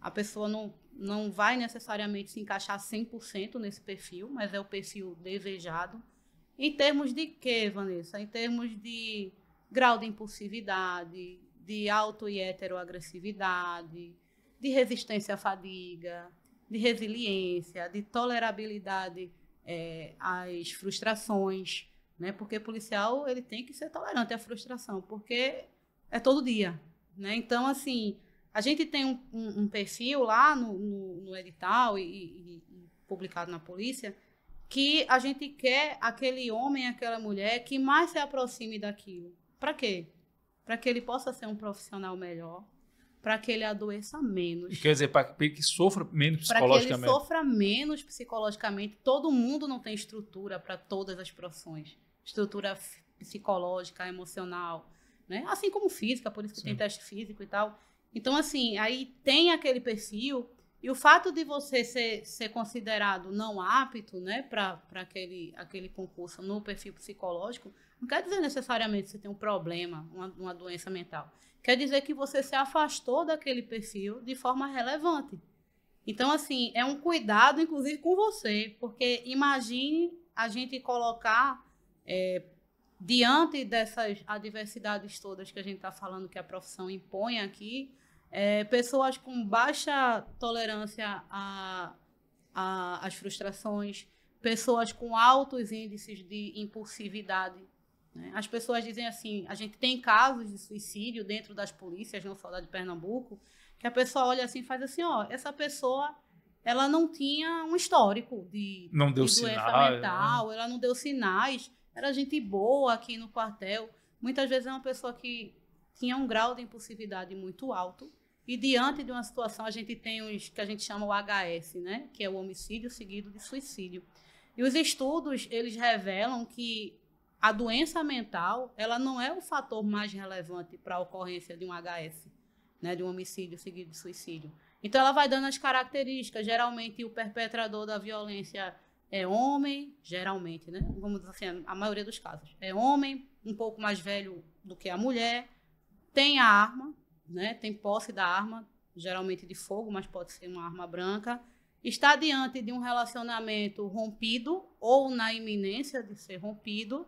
Speaker 2: A pessoa não, não vai necessariamente se encaixar 100% nesse perfil, mas é o perfil desejado em termos de quê, Vanessa? Em termos de grau de impulsividade, de auto e heteroagressividade, de resistência à fadiga, de resiliência, de tolerabilidade é, às frustrações, né? Porque policial ele tem que ser tolerante à frustração, porque é todo dia, né? Então assim, a gente tem um, um, um perfil lá no, no, no edital e, e, e publicado na polícia que a gente quer aquele homem, aquela mulher que mais se aproxime daquilo. Para quê? Para que ele possa ser um profissional melhor, para que ele adoeça menos. Quer
Speaker 1: dizer, para que sofra menos psicologicamente. Para que ele
Speaker 2: sofra menos psicologicamente. Todo mundo não tem estrutura para todas as profissões. Estrutura psicológica, emocional, né? Assim como física, por isso que Sim. tem teste físico e tal. Então, assim, aí tem aquele perfil e o fato de você ser, ser considerado não apto né, para aquele, aquele concurso no perfil psicológico não quer dizer necessariamente que você tem um problema, uma, uma doença mental. Quer dizer que você se afastou daquele perfil de forma relevante. Então, assim, é um cuidado, inclusive, com você, porque imagine a gente colocar é,
Speaker 1: diante
Speaker 2: dessas adversidades todas que a gente está falando que a profissão impõe aqui, é, pessoas com baixa tolerância a, a, às frustrações, pessoas com altos índices de impulsividade. Né? As pessoas dizem assim: a gente tem casos de suicídio dentro das polícias, não só da de Pernambuco, que a pessoa olha assim e faz assim: ó, essa pessoa ela não tinha um histórico de, não de doença sinal, né? mental, né? ela não deu sinais, era gente boa aqui no quartel. Muitas vezes é uma pessoa que tinha um grau de impulsividade muito alto e diante de uma situação, a gente tem os que a gente chama o HS, né? que é o homicídio seguido de suicídio. E os estudos, eles revelam que a doença mental, ela não é o fator mais relevante para a ocorrência de um HS, né? de um homicídio seguido de suicídio. Então, ela vai dando as características. Geralmente, o perpetrador da violência é homem, geralmente, né? Vamos dizer assim, a maioria dos casos. É homem, um pouco mais velho do que a mulher, tem a arma, né, tem posse da arma, geralmente de fogo, mas pode ser uma arma branca, está diante de um relacionamento rompido ou na iminência de ser rompido,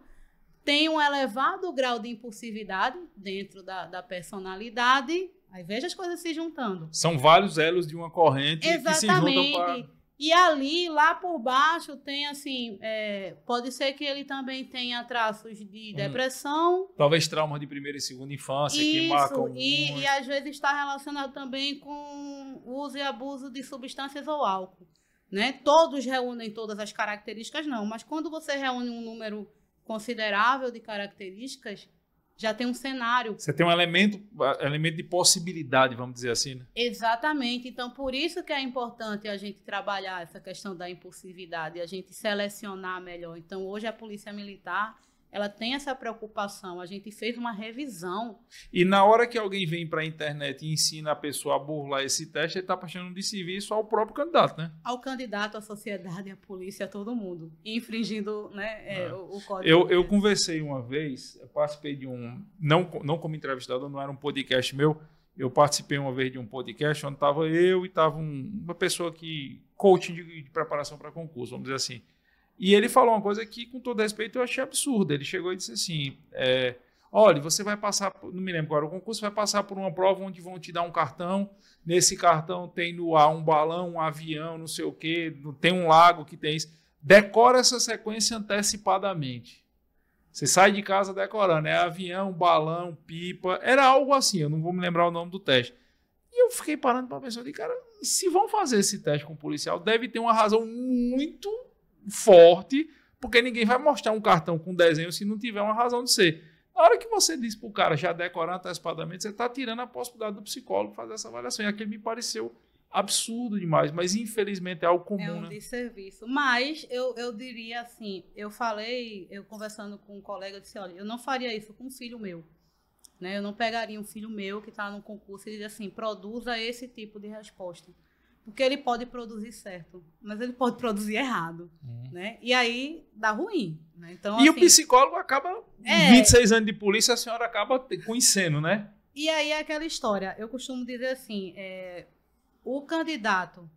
Speaker 2: tem um elevado grau de impulsividade dentro da, da personalidade. Aí veja as coisas se juntando.
Speaker 1: São vários elos de uma corrente Exatamente. que se juntam para...
Speaker 2: E ali, lá por baixo, tem assim. É, pode ser que ele também tenha traços de hum. depressão.
Speaker 1: Hum. Talvez traumas de primeira e segunda infância Isso, que marcam. E,
Speaker 2: muito... e às vezes está relacionado também com uso e abuso de substâncias ou álcool. Né? Todos reúnem todas as características, não, mas quando você reúne um número considerável de características, já tem um cenário. Você tem
Speaker 1: um elemento, elemento de possibilidade, vamos dizer assim, né?
Speaker 2: Exatamente. Então, por isso que é importante a gente trabalhar essa questão da impulsividade, a gente selecionar melhor. Então, hoje a Polícia Militar ela tem essa preocupação. A gente fez uma revisão.
Speaker 1: E na hora que alguém vem para a internet e ensina a pessoa a burlar esse teste, ele está passando de serviço ao próprio candidato, né?
Speaker 2: Ao candidato, à sociedade, à polícia, a todo mundo, infringindo né, é, é. O, o, código. Eu, eu
Speaker 1: conversei uma vez, participei de um, não, não como entrevistador, não era um podcast meu, eu participei uma vez de um podcast onde estava eu e estava um, uma pessoa que coaching de, de preparação para concurso, vamos dizer assim. E ele falou uma coisa que, com todo respeito, eu achei absurda. Ele chegou e disse assim: é, olha, você vai passar, não me lembro agora, o concurso vai passar por uma prova onde vão te dar um cartão. Nesse cartão tem no ar um balão, um avião, não sei o quê, tem um lago que tem isso. Decora essa sequência antecipadamente. Você sai de casa decorando, é avião, balão, pipa, era algo assim, eu não vou me lembrar o nome do teste. E eu fiquei parando para pensar, cara, se vão fazer esse teste com o policial, deve ter uma razão muito forte, porque ninguém vai mostrar um cartão com desenho se não tiver uma razão de ser. Na hora que você diz para o cara já decorar antecipadamente, você está tirando a possibilidade do psicólogo fazer essa avaliação. E aquilo me pareceu absurdo demais, mas infelizmente é algo comum. É um né?
Speaker 2: desserviço. Mas eu, eu diria assim: eu falei, eu conversando com um colega, eu disse: olha, eu não faria isso com um filho meu. Né? Eu não pegaria um filho meu que está no concurso e diz assim: produza esse tipo de resposta. Porque ele pode produzir certo, mas ele pode produzir errado, uhum. né? E aí dá ruim, né? Então, e assim, o
Speaker 1: psicólogo acaba, é, 26 anos de polícia, a senhora acaba conhecendo, né?
Speaker 2: E aí é aquela história, eu costumo dizer assim, é, o candidato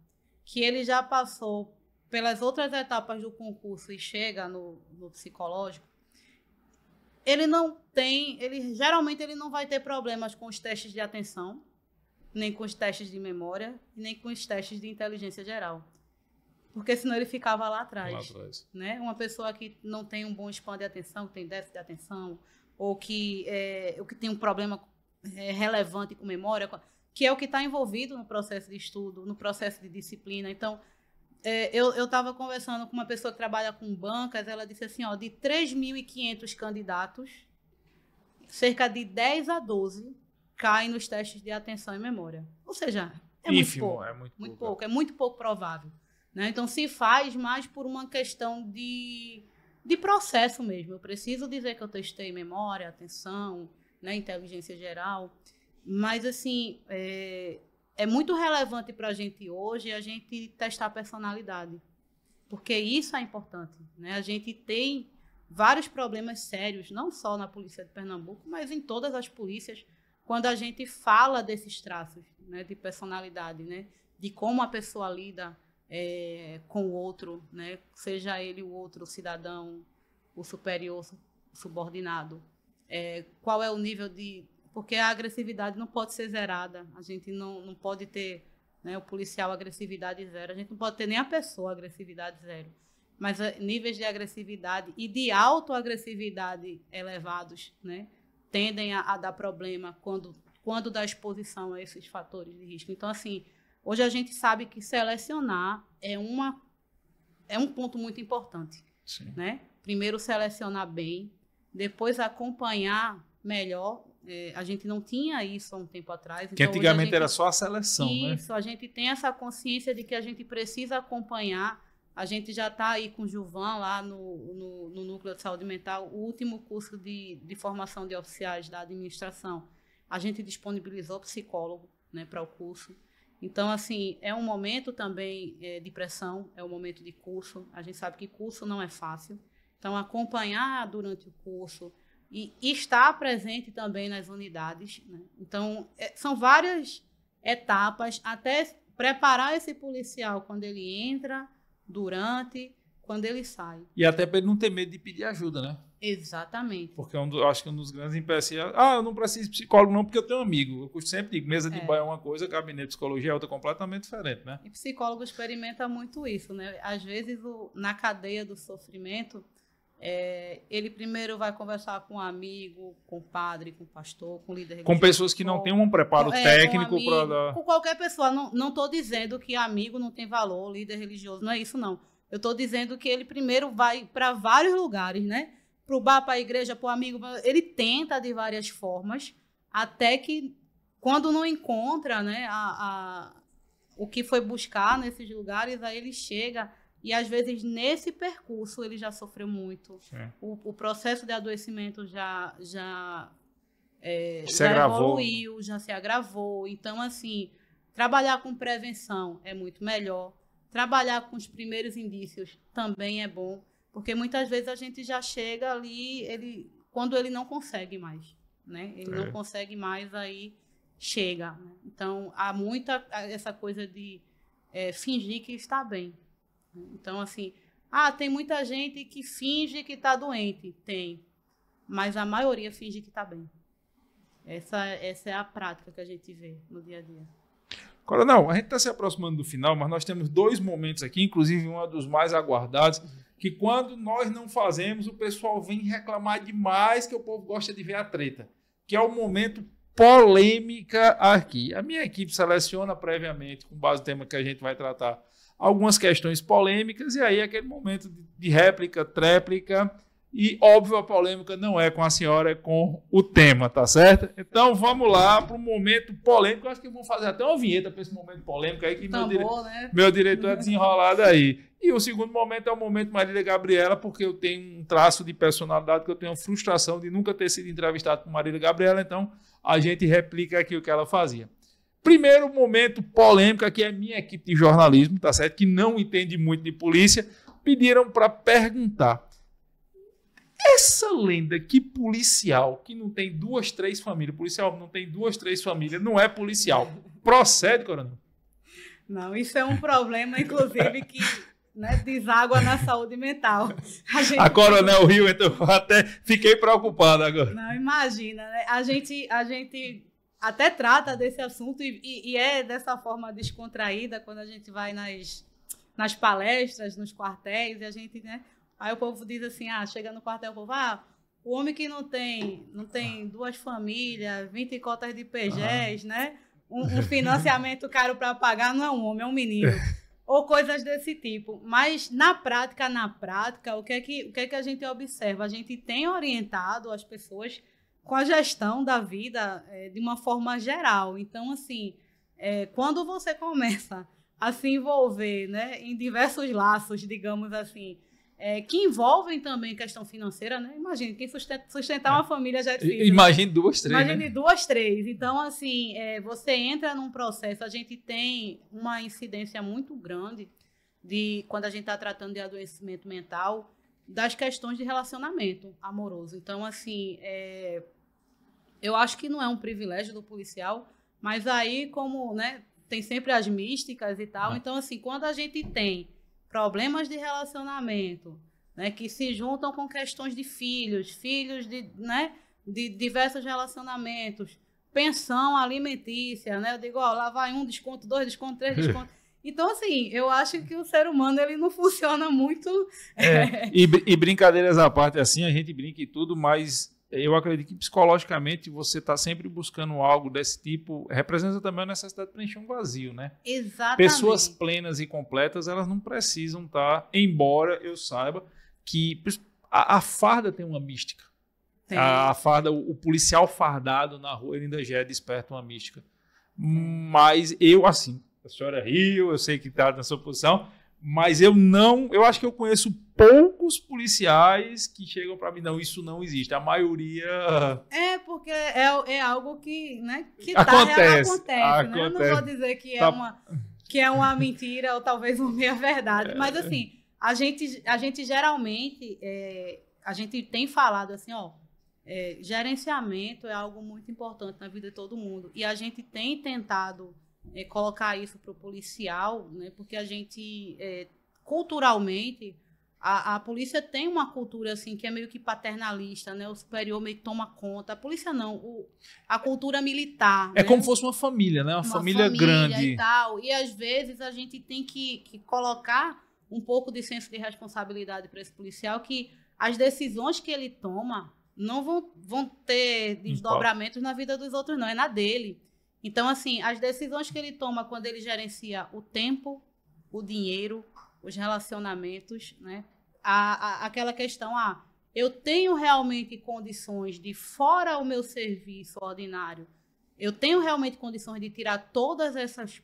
Speaker 2: que ele já passou pelas outras etapas do concurso e chega no, no psicológico, ele não tem, ele geralmente ele não vai ter problemas com os testes de atenção, nem com os testes de memória, nem com os testes de inteligência geral. Porque senão ele ficava lá atrás. Lá atrás. Né? Uma pessoa que não tem um bom span de atenção, que tem déficit de atenção, ou que, é, ou que tem um problema eh, relevante com memória, que é o que está envolvido no processo de estudo, no processo de disciplina. Então, é, eu estava conversando com uma pessoa que trabalha com bancas, ela disse assim, ó, de 3.500 candidatos, cerca de 10 a 12 caem nos testes de atenção e memória. Ou seja, é muito pouco. É muito, muito pouco, pouco. É. é muito pouco provável. Né? Então, se faz mais por uma questão de, de processo mesmo. Eu preciso dizer que eu testei memória, atenção, né? inteligência geral. Mas, assim, é, é muito relevante para a gente hoje a gente testar a personalidade. Porque isso é importante. Né? A gente tem vários problemas sérios, não só na polícia de Pernambuco, mas em todas as polícias quando a gente fala desses traços né, de personalidade, né, de como a pessoa lida é, com o outro, né, seja ele o outro o cidadão, o superior, o subordinado, é, qual é o nível de. Porque a agressividade não pode ser zerada, a gente não, não pode ter né, o policial agressividade zero, a gente não pode ter nem a pessoa agressividade zero, mas é, níveis de agressividade e de autoagressividade elevados, né? tendem a, a dar problema quando, quando dá exposição a esses fatores de risco. Então, assim, hoje a gente sabe que selecionar é, uma, é um ponto muito importante. Sim. Né? Primeiro, selecionar bem, depois, acompanhar melhor. É, a gente não tinha isso há um tempo atrás. Que então antigamente gente, era só a seleção. Né? Isso, né? a gente tem essa consciência de que a gente precisa acompanhar a gente já está aí com o Gilvan lá no, no, no, Núcleo de Saúde Mental, o último curso de, de formação de oficiais da administração. A gente disponibilizou psicólogo né, para o curso. Então, assim, é um momento também é, de pressão, é um momento de curso. A gente sabe que curso não é fácil. Então, acompanhar durante o curso e, e estar presente também nas unidades. Né? Então, é, são várias etapas até preparar esse policial quando ele entra durante, quando ele sai.
Speaker 1: E até para ele não ter medo de pedir ajuda, né?
Speaker 2: Exatamente.
Speaker 1: Porque é eu acho que é um dos grandes empecilhos assim, ah, eu não preciso de psicólogo não porque eu tenho um amigo. Eu sempre digo, mesa de é. banho é uma coisa, gabinete de psicologia é outra, completamente diferente, né? E
Speaker 2: psicólogo experimenta muito isso, né? Às vezes, o, na cadeia do sofrimento, é, ele primeiro vai conversar com um amigo, com o um padre, com o um pastor, com o líder Com
Speaker 1: pessoas que não têm um preparo é, técnico um para dar. Com
Speaker 2: qualquer pessoa. Não estou dizendo que amigo não tem valor, líder religioso, não é isso, não. Eu estou dizendo que ele primeiro vai para vários lugares, né? Para o bar, para a igreja, para o amigo. Ele tenta de várias formas, até que quando não encontra né, a, a, o que foi buscar nesses lugares, aí ele chega e às vezes nesse percurso ele já sofreu muito. O, o, processo de adoecimento já já, é, se já agravou. evoluiu, já se agravou. Então, assim, trabalhar com prevenção é muito melhor. Trabalhar com os primeiros indícios também é bom, porque muitas vezes a gente já chega ali, ele, quando ele não consegue mais, né? Ele é. não consegue mais, aí chega. Né? Então, há muita essa coisa de é, fingir que está bem. Então, assim, ah, tem muita gente que finge que está doente. Tem. Mas a maioria finge que está bem. Essa, essa é a prática que a gente vê no dia a dia.
Speaker 1: Coronel, a gente está se aproximando do final, mas nós temos dois momentos aqui, inclusive um dos mais aguardados, que quando nós não fazemos, o pessoal vem reclamar demais que o povo gosta de ver a treta, que é o momento polêmica aqui. A minha equipe seleciona previamente, com base no tema que a gente vai tratar, algumas questões polêmicas, e aí é aquele momento de réplica, tréplica, e óbvio a polêmica não é com a senhora, é com o tema, tá certo? Então vamos lá para o momento polêmico. Eu acho que vamos fazer até uma vinheta para esse momento polêmico aí, que tá meu, dire... né? meu diretor é desenrolado aí. E o segundo momento é o momento Marília Gabriela, porque eu tenho um traço de personalidade que eu tenho a frustração de nunca ter sido entrevistado por Marília Gabriela, então a gente replica aqui o que ela fazia. Primeiro momento polêmico aqui é a minha equipe de jornalismo, tá certo? Que não entende muito de polícia, pediram para perguntar. Essa lenda que policial que não tem duas, três famílias, policial não tem duas, três famílias, não é policial. Procede, coronel?
Speaker 2: Não, isso é um problema, inclusive, que né, deságua na saúde mental. A, gente... a Coronel Rio,
Speaker 1: então, até fiquei preocupada agora. Não,
Speaker 2: imagina, né? A gente, a gente até trata desse assunto e, e, e, é dessa forma descontraída quando a gente vai nas, nas palestras, nos quartéis, e a gente, né? Aí o povo diz assim, ah, chega no quartel, o povo, ah, o homem que não tem, não tem duas famílias, 20 cotas de PGs, né? Um, um financiamento <laughs> caro para pagar não é um homem, é um menino. <laughs> ou coisas desse tipo. Mas na prática, na prática, o que é que, o que, é que a gente observa? A gente tem orientado as pessoas com a gestão da vida é, de uma forma geral. Então, assim, é, quando você começa a se envolver né, em diversos laços, digamos assim, é, que envolvem também questão financeira, né? Imagina, quem sustentar uma é. família já é difícil. Né? Imagine duas, três. Imagine né? duas, três. Então, assim, é, você entra num processo, a gente tem uma incidência muito grande de quando a gente está tratando de adoecimento mental, das questões de relacionamento amoroso. Então, assim, é, eu acho que não é um privilégio do policial, mas aí, como né, tem sempre as místicas e tal, ah. então, assim, quando a gente tem problemas de relacionamento, né, que se juntam com questões de filhos, filhos de, né, de diversos relacionamentos, pensão alimentícia, né? Eu digo, ó, lá vai um desconto, dois descontos, três <laughs> descontos. Então, assim, eu acho que o ser humano ele não <laughs> funciona muito. É, é. e,
Speaker 1: e, brincadeiras à parte, assim, a gente brinca e tudo, mas eu acredito que psicologicamente você está sempre buscando algo desse tipo, representa também a necessidade de preencher um vazio, né? Exatamente. Pessoas plenas e completas, elas não precisam estar, tá, embora eu saiba que a, a farda tem uma mística. Tem. A, a, farda, o, o, policial fardado na rua, ele ainda já é desperta uma mística. Mas eu, assim, a senhora riu, eu sei que está na sua posição, mas eu não, eu acho que eu conheço poucos policiais que chegam para mim, não, isso não existe. A maioria.
Speaker 2: É, porque é, é algo que, né, que acontece. Tá, acontece, acontece. Né? Eu não vou dizer que é, tá uma, que é uma mentira ou talvez uma meia-verdade, é. mas assim, a gente, a gente geralmente, é, a gente tem falado assim, ó, é, gerenciamento é algo muito importante na vida de todo mundo. E a gente tem tentado é, colocar isso para o policial, né, porque a gente, é, culturalmente, a, a polícia tem uma cultura assim que é meio que paternalista, né? O superior meio que toma conta. A polícia não, o, a cultura militar. É né? como se fosse uma
Speaker 1: família, né? Uma, uma família, família, grande. E,
Speaker 2: tal. e às vezes a gente tem que, que colocar um pouco de senso de responsabilidade para esse policial que as decisões que ele toma não vão, vão ter desdobramentos na vida dos outros, não, é na dele. Então, assim, as decisões que ele toma quando ele gerencia o tempo, o dinheiro, os relacionamentos, né? A, a, aquela questão, ah, eu tenho realmente condições de, fora o meu serviço ordinário, eu tenho realmente condições de tirar todas essas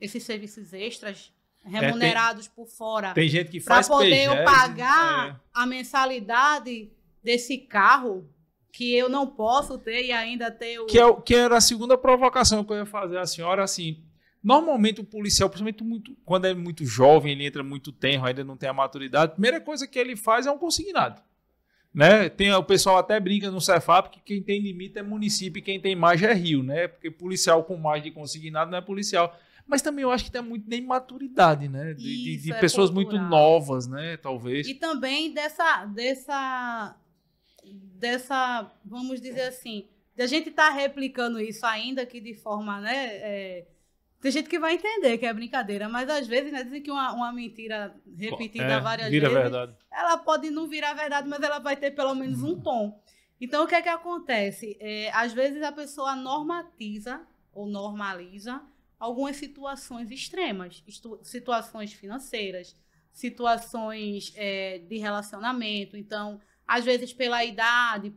Speaker 2: esses serviços extras remunerados é, tem, por fora. Tem gente que faz para poder eu pagar é. a mensalidade desse carro que eu não posso ter e ainda ter o que, é,
Speaker 1: que era a segunda provocação que eu ia fazer a senhora assim, Normalmente o policial, principalmente muito, quando é muito jovem, ele entra muito tenro, ainda não tem a maturidade, a primeira coisa que ele faz é um consignado. Né? Tem, o pessoal até brinca no Cefap que quem tem limite é município e quem tem mais é rio, né? Porque policial com mais de consignado não é policial. Mas também eu acho que tem muito de maturidade né? De, de, de é pessoas cultural. muito novas, né? Talvez. E
Speaker 2: também dessa, dessa, dessa, vamos dizer assim, a gente estar tá replicando isso ainda que de forma, né? É, tem gente que vai entender que é brincadeira, mas às vezes, né, dizem que uma, uma mentira repetida é, várias vezes, verdade. ela pode não virar verdade, mas ela vai ter pelo menos um uhum. tom. Então, o que é que acontece? É, às vezes a pessoa normatiza ou normaliza algumas situações extremas, situações financeiras, situações é, de relacionamento. Então, às vezes pela idade,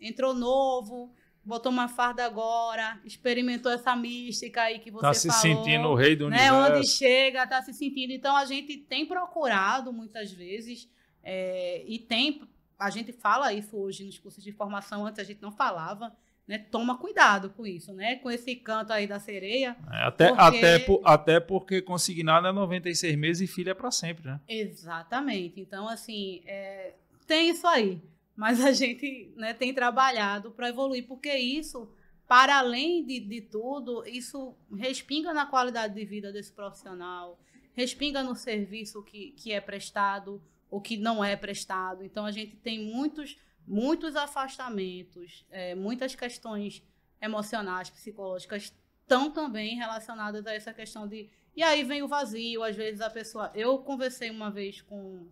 Speaker 2: entrou novo, botou uma farda agora, experimentou essa mística aí que tá você tá se falou. se sentindo o rei do né? universo. Onde chega, tá se sentindo. Então a gente tem procurado muitas vezes é, e tem a gente fala isso hoje nos cursos de formação, antes a gente não falava. Né, toma cuidado com isso, né? Com esse canto aí da sereia.
Speaker 1: É, até, porque... Até, por, até porque consignado é 96 meses e filha é para sempre, né?
Speaker 2: Exatamente. Então, assim, é, tem isso aí mas a gente né, tem trabalhado para evoluir, porque isso, para além de, de tudo, isso respinga na qualidade de vida desse profissional, respinga no serviço que, que é prestado ou que não é prestado. Então, a gente tem muitos, muitos afastamentos, é, muitas questões emocionais, psicológicas, estão também relacionadas a essa questão de. E aí vem o vazio, às vezes a pessoa. Eu conversei uma vez com,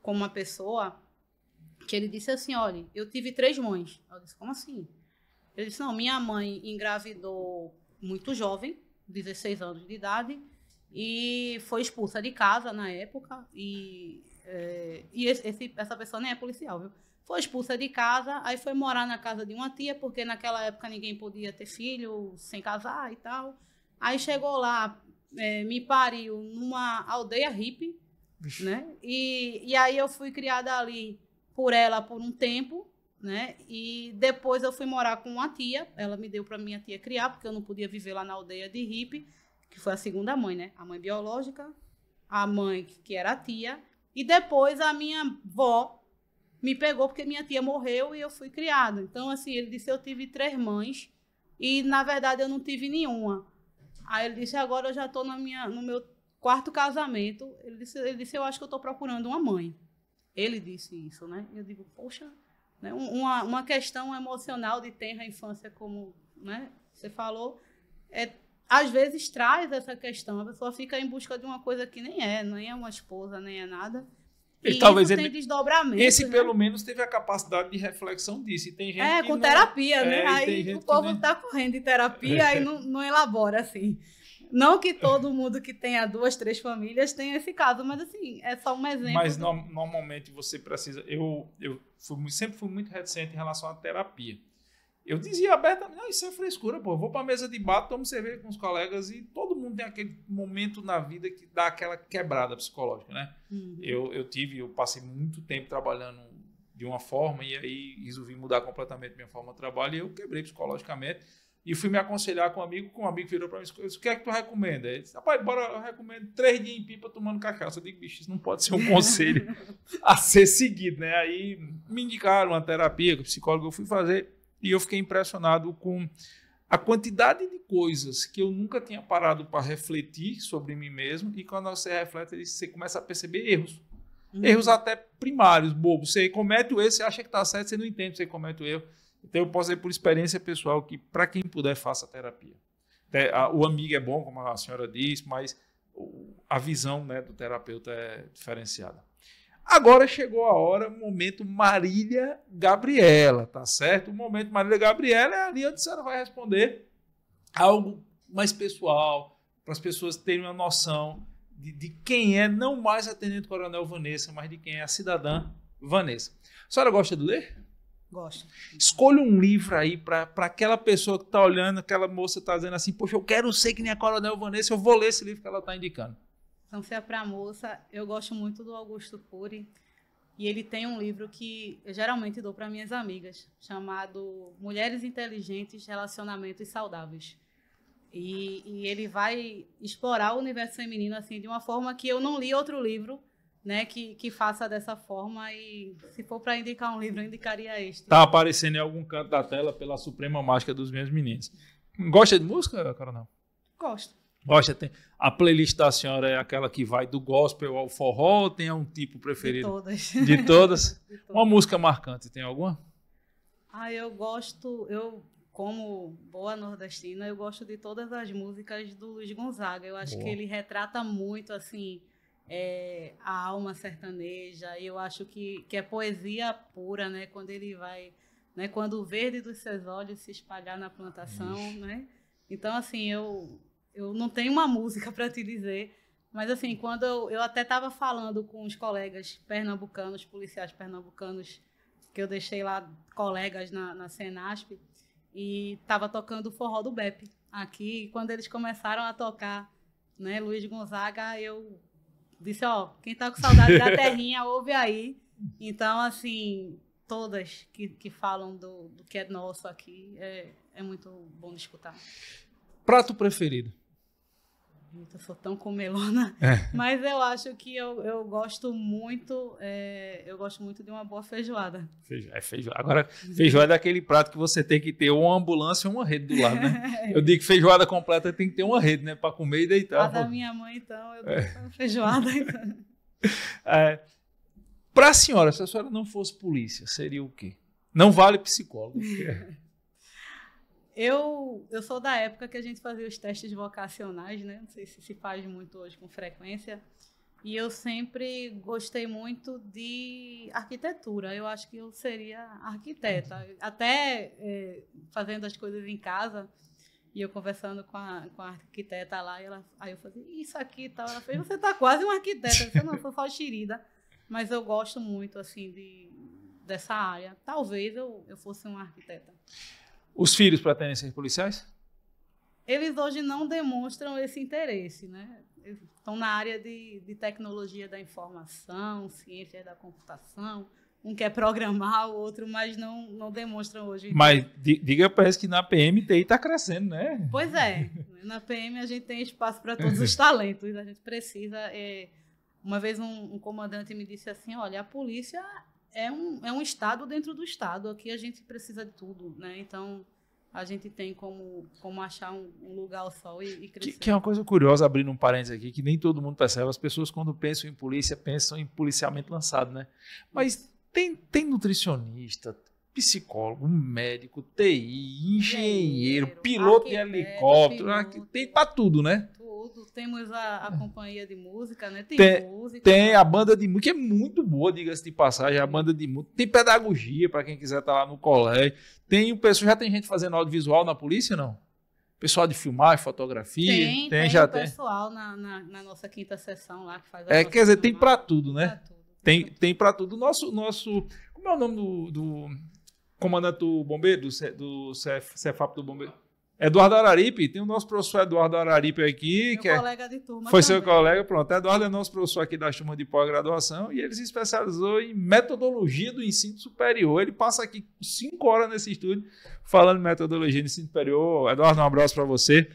Speaker 2: com uma pessoa que ele disse assim, olha, eu tive três mães. Eu disse, como assim? Ele disse, não, minha mãe engravidou muito jovem, 16 anos de idade, e foi expulsa de casa na época, e, é, e esse, essa pessoa nem é policial, viu? Foi expulsa de casa, aí foi morar na casa de uma tia, porque naquela época ninguém podia ter filho sem casar e tal. Aí chegou lá, é, me pariu numa aldeia hippie, Vixe. né? E, e aí eu fui criada ali por ela por um tempo, né? E depois eu fui morar com uma tia, ela me deu para minha tia criar, porque eu não podia viver lá na aldeia de Ripe que foi a segunda mãe, né? A mãe biológica, a mãe que era a tia, e depois a minha vó me pegou porque minha tia morreu e eu fui criada. Então, assim, ele disse: eu tive três mães e, na verdade, eu não tive nenhuma. Aí ele disse: agora eu já estou no meu quarto casamento. Ele disse, ele disse: eu acho que eu estou procurando uma mãe. Ele disse isso, né? Eu digo, poxa, né? uma, uma questão emocional de ter a infância, como né? você falou, é, às vezes traz essa questão. A pessoa fica em busca de uma coisa que nem é, nem é uma esposa, nem é nada.
Speaker 1: E, e talvez ele, tem desdobramento. Esse, né? pelo menos, teve a capacidade de reflexão disso. E tem gente é, com terapia, é. né? É, aí o povo está correndo de terapia e <laughs> é. não,
Speaker 2: não elabora assim. Não que todo mundo que tenha duas, três famílias tenha esse caso, mas assim, é só um exemplo. Mas no,
Speaker 1: normalmente você precisa. Eu, eu fui, sempre fui muito reticente em relação à terapia. Eu dizia abertamente, não, isso é frescura, pô. Eu vou pra mesa de bato, tomo cerveja com os colegas e todo mundo tem aquele momento na vida que dá aquela quebrada psicológica, né? Uhum. Eu, eu tive, eu passei muito tempo trabalhando de uma forma e aí resolvi mudar completamente minha forma de trabalho e eu quebrei psicologicamente e fui me aconselhar com um amigo, com um amigo virou para mim e disse: O que é que tu recomenda? Ele disse: Rapaz, bora, eu recomendo três dias em pipa tomando cachaça. Eu digo: Bicho, isso não pode ser um <laughs> conselho a ser seguido, né? Aí me indicaram uma terapia, que o psicólogo eu fui fazer, e eu fiquei impressionado com a quantidade de coisas que eu nunca tinha parado para refletir sobre mim mesmo. E quando você reflete, você começa a perceber erros. Uhum. Erros até primários, bobo. Você comete o erro, você acha que está certo, você não entende, você comete o erro. Então eu posso dizer por experiência pessoal que para quem puder faça terapia. O amigo é bom, como a senhora diz, mas a visão né, do terapeuta é diferenciada. Agora chegou a hora, o momento Marília Gabriela, tá certo? O momento Marília Gabriela é ali onde a senhora vai responder algo mais pessoal, para as pessoas terem uma noção de, de, quem é, não mais a Tenente Coronel Vanessa, mas de quem é a cidadã Vanessa. A senhora gosta de ler? Gosto. Escolha um livro aí para aquela pessoa que está olhando, aquela moça está dizendo assim, poxa, eu quero ser que nem a Coronel Vanessa, eu vou ler esse livro que ela está indicando.
Speaker 2: Então, se é para a moça, eu gosto muito do Augusto Cury. E ele tem um livro que eu geralmente dou para minhas amigas, chamado Mulheres Inteligentes, Relacionamentos Saudáveis. E, e, ele vai explorar o universo feminino assim de uma forma que eu não li outro livro né, que, que faça dessa forma e se for para indicar um livro, eu indicaria este. Tá
Speaker 1: aparecendo em algum canto da tela pela suprema mágica dos meus meninos. Gosta de música, Coronel? Gosto. Gosta, tem. A playlist da senhora é aquela que vai do gospel ao forró ou tem um tipo preferido? De todas. De todas? <laughs> de Uma música marcante, tem alguma?
Speaker 2: Ah, eu gosto, eu como boa nordestina, eu gosto de todas as músicas do Luiz Gonzaga. Eu acho boa. que ele retrata muito assim é, a alma sertaneja. Eu acho que, que é poesia pura, né? Quando ele vai, né? Quando o verde dos seus olhos se espalhar na plantação, Ixi. né? Então assim, eu eu não tenho uma música <laughs> para te dizer, mas assim, quando eu, eu até estava falando com os colegas pernambucanos, policiais pernambucanos que eu deixei lá colegas na, na Senasp e estava tocando o forró do BEP aqui. E quando eles começaram a tocar, né, Luiz Gonzaga, eu Disse, ó, quem tá com saudade da <laughs> terrinha, ouve aí. Então, assim, todas que, que falam do, do que é nosso aqui, é, é muito bom de escutar.
Speaker 1: Prato preferido?
Speaker 2: eu sou tão comelona, é. mas eu acho que eu, eu gosto muito, é, eu gosto muito de uma boa feijoada.
Speaker 1: Feijoada, é feijoada. Agora, feijoada é aquele prato que você tem que ter uma ambulância e uma rede do lado, né? <laughs> Eu digo que feijoada completa tem que ter uma rede, né? Para comer e deitar. A da
Speaker 2: minha mãe, então, eu é. dou feijoada. Então.
Speaker 1: Para a senhora, se a senhora não fosse polícia, seria o quê? Não vale psicólogo. Porque... <laughs>
Speaker 2: Eu, eu sou da época que a gente fazia os testes vocacionais, né? Não sei se se faz muito hoje com frequência. E eu sempre gostei muito de arquitetura. Eu acho que eu seria arquiteta. Até é, fazendo as coisas em casa, e eu conversando com a, com a arquiteta lá, ela, aí eu falei, isso aqui e tal. Ela fez, você tá quase uma arquiteta. Eu não, sou só xerida. Mas eu gosto muito, assim, de, dessa área. Talvez eu, eu fosse uma arquiteta.
Speaker 1: Os filhos pretendem ser policiais?
Speaker 2: Eles hoje não demonstram esse interesse, né? estão na área de, de tecnologia da informação, ciências da computação, um quer programar, o outro, mas não, não demonstram hoje. Mas
Speaker 1: diga, parece que na PM TI está crescendo, né?
Speaker 2: Pois é. Na PM a gente tem espaço para todos os talentos. A gente precisa. É... Uma vez um, um comandante me disse assim: olha, a polícia é um, é um Estado dentro do Estado. Aqui a gente precisa de tudo, né? Então, a gente tem como, como achar um, um lugar só e,
Speaker 1: e crescer. Que, que, é uma coisa curiosa, abrindo um parênteses aqui, que nem todo mundo percebe. As pessoas, quando pensam em polícia, pensam em policiamento lançado, né? Mas tem, tem nutricionista, psicólogo, médico, TI, engenheiro, piloto de helicóptero, piloto, tem para tudo, né? Tudo. Temos a, a hum. companhia de música, né? Tem, tem, música. Tem a banda de música, que é muito boa, diga-se de passagem, a banda de música. Tem pedagogia para quem quiser estar tá lá no colégio. Tem o pessoal, já tem gente fazendo audiovisual na polícia, não? Pessoal de filmar, fotografia, tem, tem, tem já tem.
Speaker 2: pessoal na, na, na, nossa quinta sessão lá que faz
Speaker 1: a É, quer dizer, filmar. tem para tudo, né? Pra tudo. Tem, tem para tudo. Nosso, nosso, como é o nome do, do comandante do bombeiro, do, C, do Cef, Cefap do bombeiro. Eduardo Araripe, tem o nosso professor Eduardo Araripe aqui. Meu que é- colega
Speaker 2: é, de turma. Foi também. seu
Speaker 1: colega, pronto. Eduardo é nosso professor aqui da turma de pós-graduação e ele se especializou em metodologia do ensino superior. Ele passa aqui cinco horas nesse estúdio falando de metodologia do ensino superior. Eduardo, um abraço para você.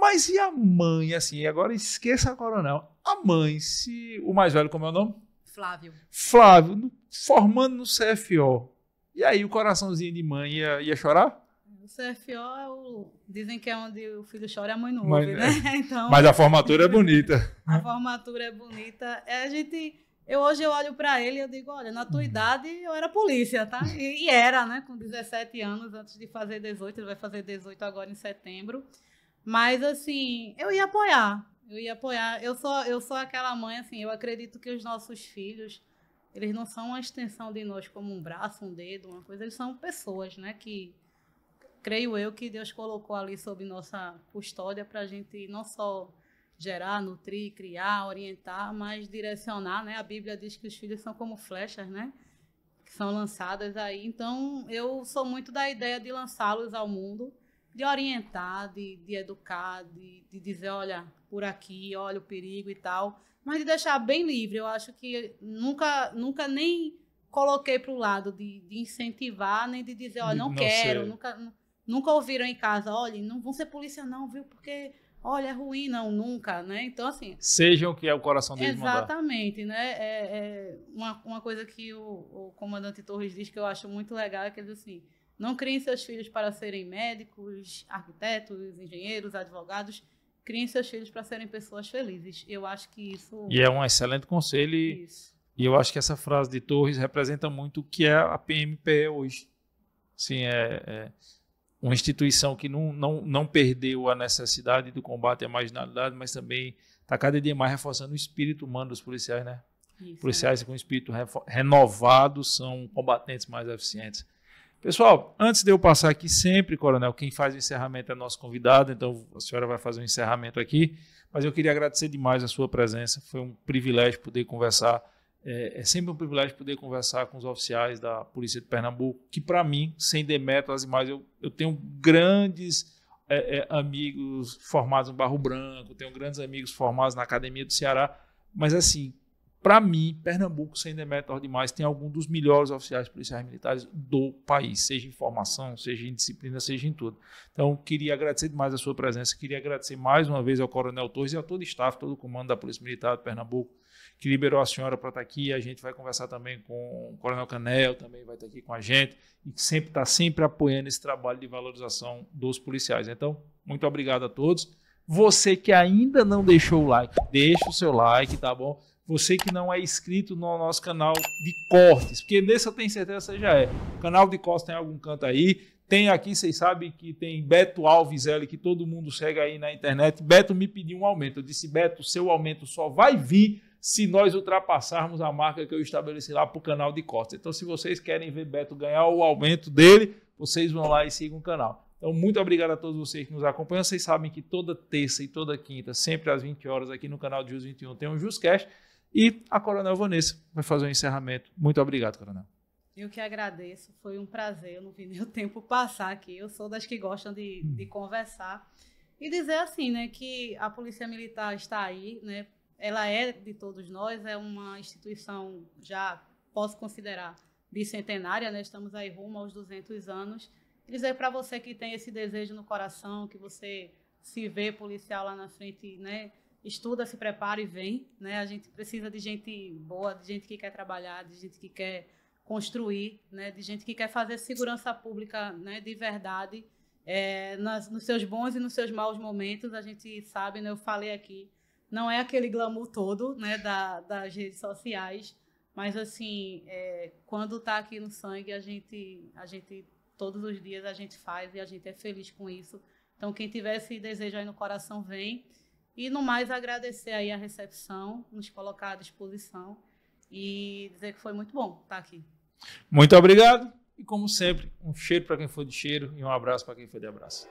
Speaker 1: Mas e a mãe, assim? Agora esqueça a coronel. A mãe, se o mais velho, como é o nome? Flávio. Flávio, formando no CFO e aí o coraçãozinho de mãe ia, ia chorar?
Speaker 2: O CFO é o... dizem que é onde o filho chora e a mãe não ouve, é. né? <laughs> Então, mas a formatura é bonita. A formatura é bonita. É, a gente, eu hoje eu olho para ele e eu digo, olha, na tua uhum. idade eu era polícia, tá? E, e, era, né? Com 17 anos, antes de fazer 18, ele vai fazer 18 agora em setembro. Mas assim, eu ia apoiar. Eu ia apoiar. Eu sou, eu sou aquela mãe, assim, eu acredito que os nossos filhos eles não são uma extensão de nós como um braço, um dedo, uma coisa. Eles são pessoas, né? Que creio eu que Deus colocou ali sob nossa custódia para a gente não só gerar, nutrir, criar, orientar, mas direcionar, né? A Bíblia diz que os filhos são como flechas, né? Que são lançadas aí. Então, eu sou muito da ideia de lançá-los ao mundo, de orientar, de, de educar, de, de dizer, olha, por aqui, olha o perigo e tal mas de deixar bem livre. Eu acho que nunca, nunca nem coloquei para o lado de, de, incentivar, nem de dizer, olha, não, não quero, nunca, nunca ouviram em casa, olha, não vão ser polícia não, viu, porque, olha, é ruim não, nunca, né? Então, assim...
Speaker 1: Sejam que é o coração deles
Speaker 2: Exatamente, mandar. né? É, é uma, uma coisa que o, o, comandante Torres diz que eu acho muito legal, é que ele diz assim, não criem seus filhos para serem médicos, arquitetos, engenheiros, advogados, criem seus filhos para serem pessoas felizes. Eu acho que isso. E é um
Speaker 1: excelente conselho. E, e eu acho que essa frase de Torres representa muito o que é a PMPE hoje. Sim, é, é, uma instituição que não, não, não perdeu a necessidade do combate à marginalidade, mas também está cada dia mais reforçando o espírito humano dos policiais, né? Isso, policiais é. com espírito renovado são combatentes mais eficientes. Pessoal, antes de eu passar aqui, sempre, Coronel, quem faz o encerramento é nosso convidado, então a senhora vai fazer o um encerramento aqui. Mas eu queria agradecer demais a sua presença, foi um privilégio poder conversar. É, é sempre um privilégio poder conversar com os oficiais da Polícia de Pernambuco, que para mim, sem demérito, às imagens, eu, eu tenho grandes é, é, amigos formados no Barro Branco, tenho grandes amigos formados na Academia do Ceará, mas assim, para mim, Pernambuco, sem Demetor demais, tem algum dos melhores oficiais policiais militares do país, seja em formação, seja em disciplina, seja em tudo. Então, queria agradecer demais a sua presença, queria agradecer mais uma vez ao Coronel Torres e a todo o staff, todo o comando da Polícia Militar de Pernambuco, que liberou a senhora para estar tá aqui. A gente vai conversar também com o Coronel Canel, também vai estar tá aqui com a gente, e que sempre está sempre apoiando esse trabalho de valorização dos policiais. Então, muito obrigado a todos. Você que ainda não deixou o like, deixa o seu like, tá bom? Você que não é inscrito no nosso canal de cortes, porque nesse eu tenho certeza que já é. O canal de cortes tem algum canto aí. Tem aqui, vocês sabem que tem Beto Alves L, que todo mundo segue aí na internet. Beto me pediu um aumento. Eu disse, Beto, seu aumento só vai vir se nós ultrapassarmos a marca que eu estabeleci lá para o canal de cortes. Então, se vocês querem ver Beto ganhar o aumento dele, vocês vão lá e sigam o canal. Então, muito obrigado a todos vocês que nos acompanham. Vocês sabem que toda terça e toda quinta, sempre às 20 horas, aqui no canal de Jus 21, tem um JusCast. E a Coronel Vanessa vai fazer o um encerramento. Muito obrigado, Coronel.
Speaker 2: Eu que agradeço, foi um prazer. Eu não vi nem <laughs> o tempo passar aqui. Eu sou das que gostam de, hum. de conversar. E dizer assim, né, que a Polícia Militar está aí, né, ela é de todos nós, é uma instituição já, posso considerar, bicentenária, né, estamos aí rumo aos 200 anos. E dizer para você que tem esse desejo no coração, que você se vê policial lá na frente, né, estuda, se prepara e vem, né? A gente precisa de gente boa, de gente que quer trabalhar, de gente que quer construir, né? De gente que quer fazer segurança pública, né? De verdade, é, nas, nos seus bons e nos seus maus momentos, a gente sabe, né? Eu falei aqui, não é aquele glamour todo, né? Da, das redes sociais, mas assim, é, quando está aqui no sangue, a gente, a gente todos os dias a gente faz e a gente é feliz com isso. Então quem tiver esse desejo aí no coração vem. E no mais agradecer aí a recepção, nos colocar à disposição e dizer que foi muito bom estar aqui.
Speaker 1: Muito obrigado e como sempre, um cheiro para quem for de cheiro e um abraço para quem for de abraço.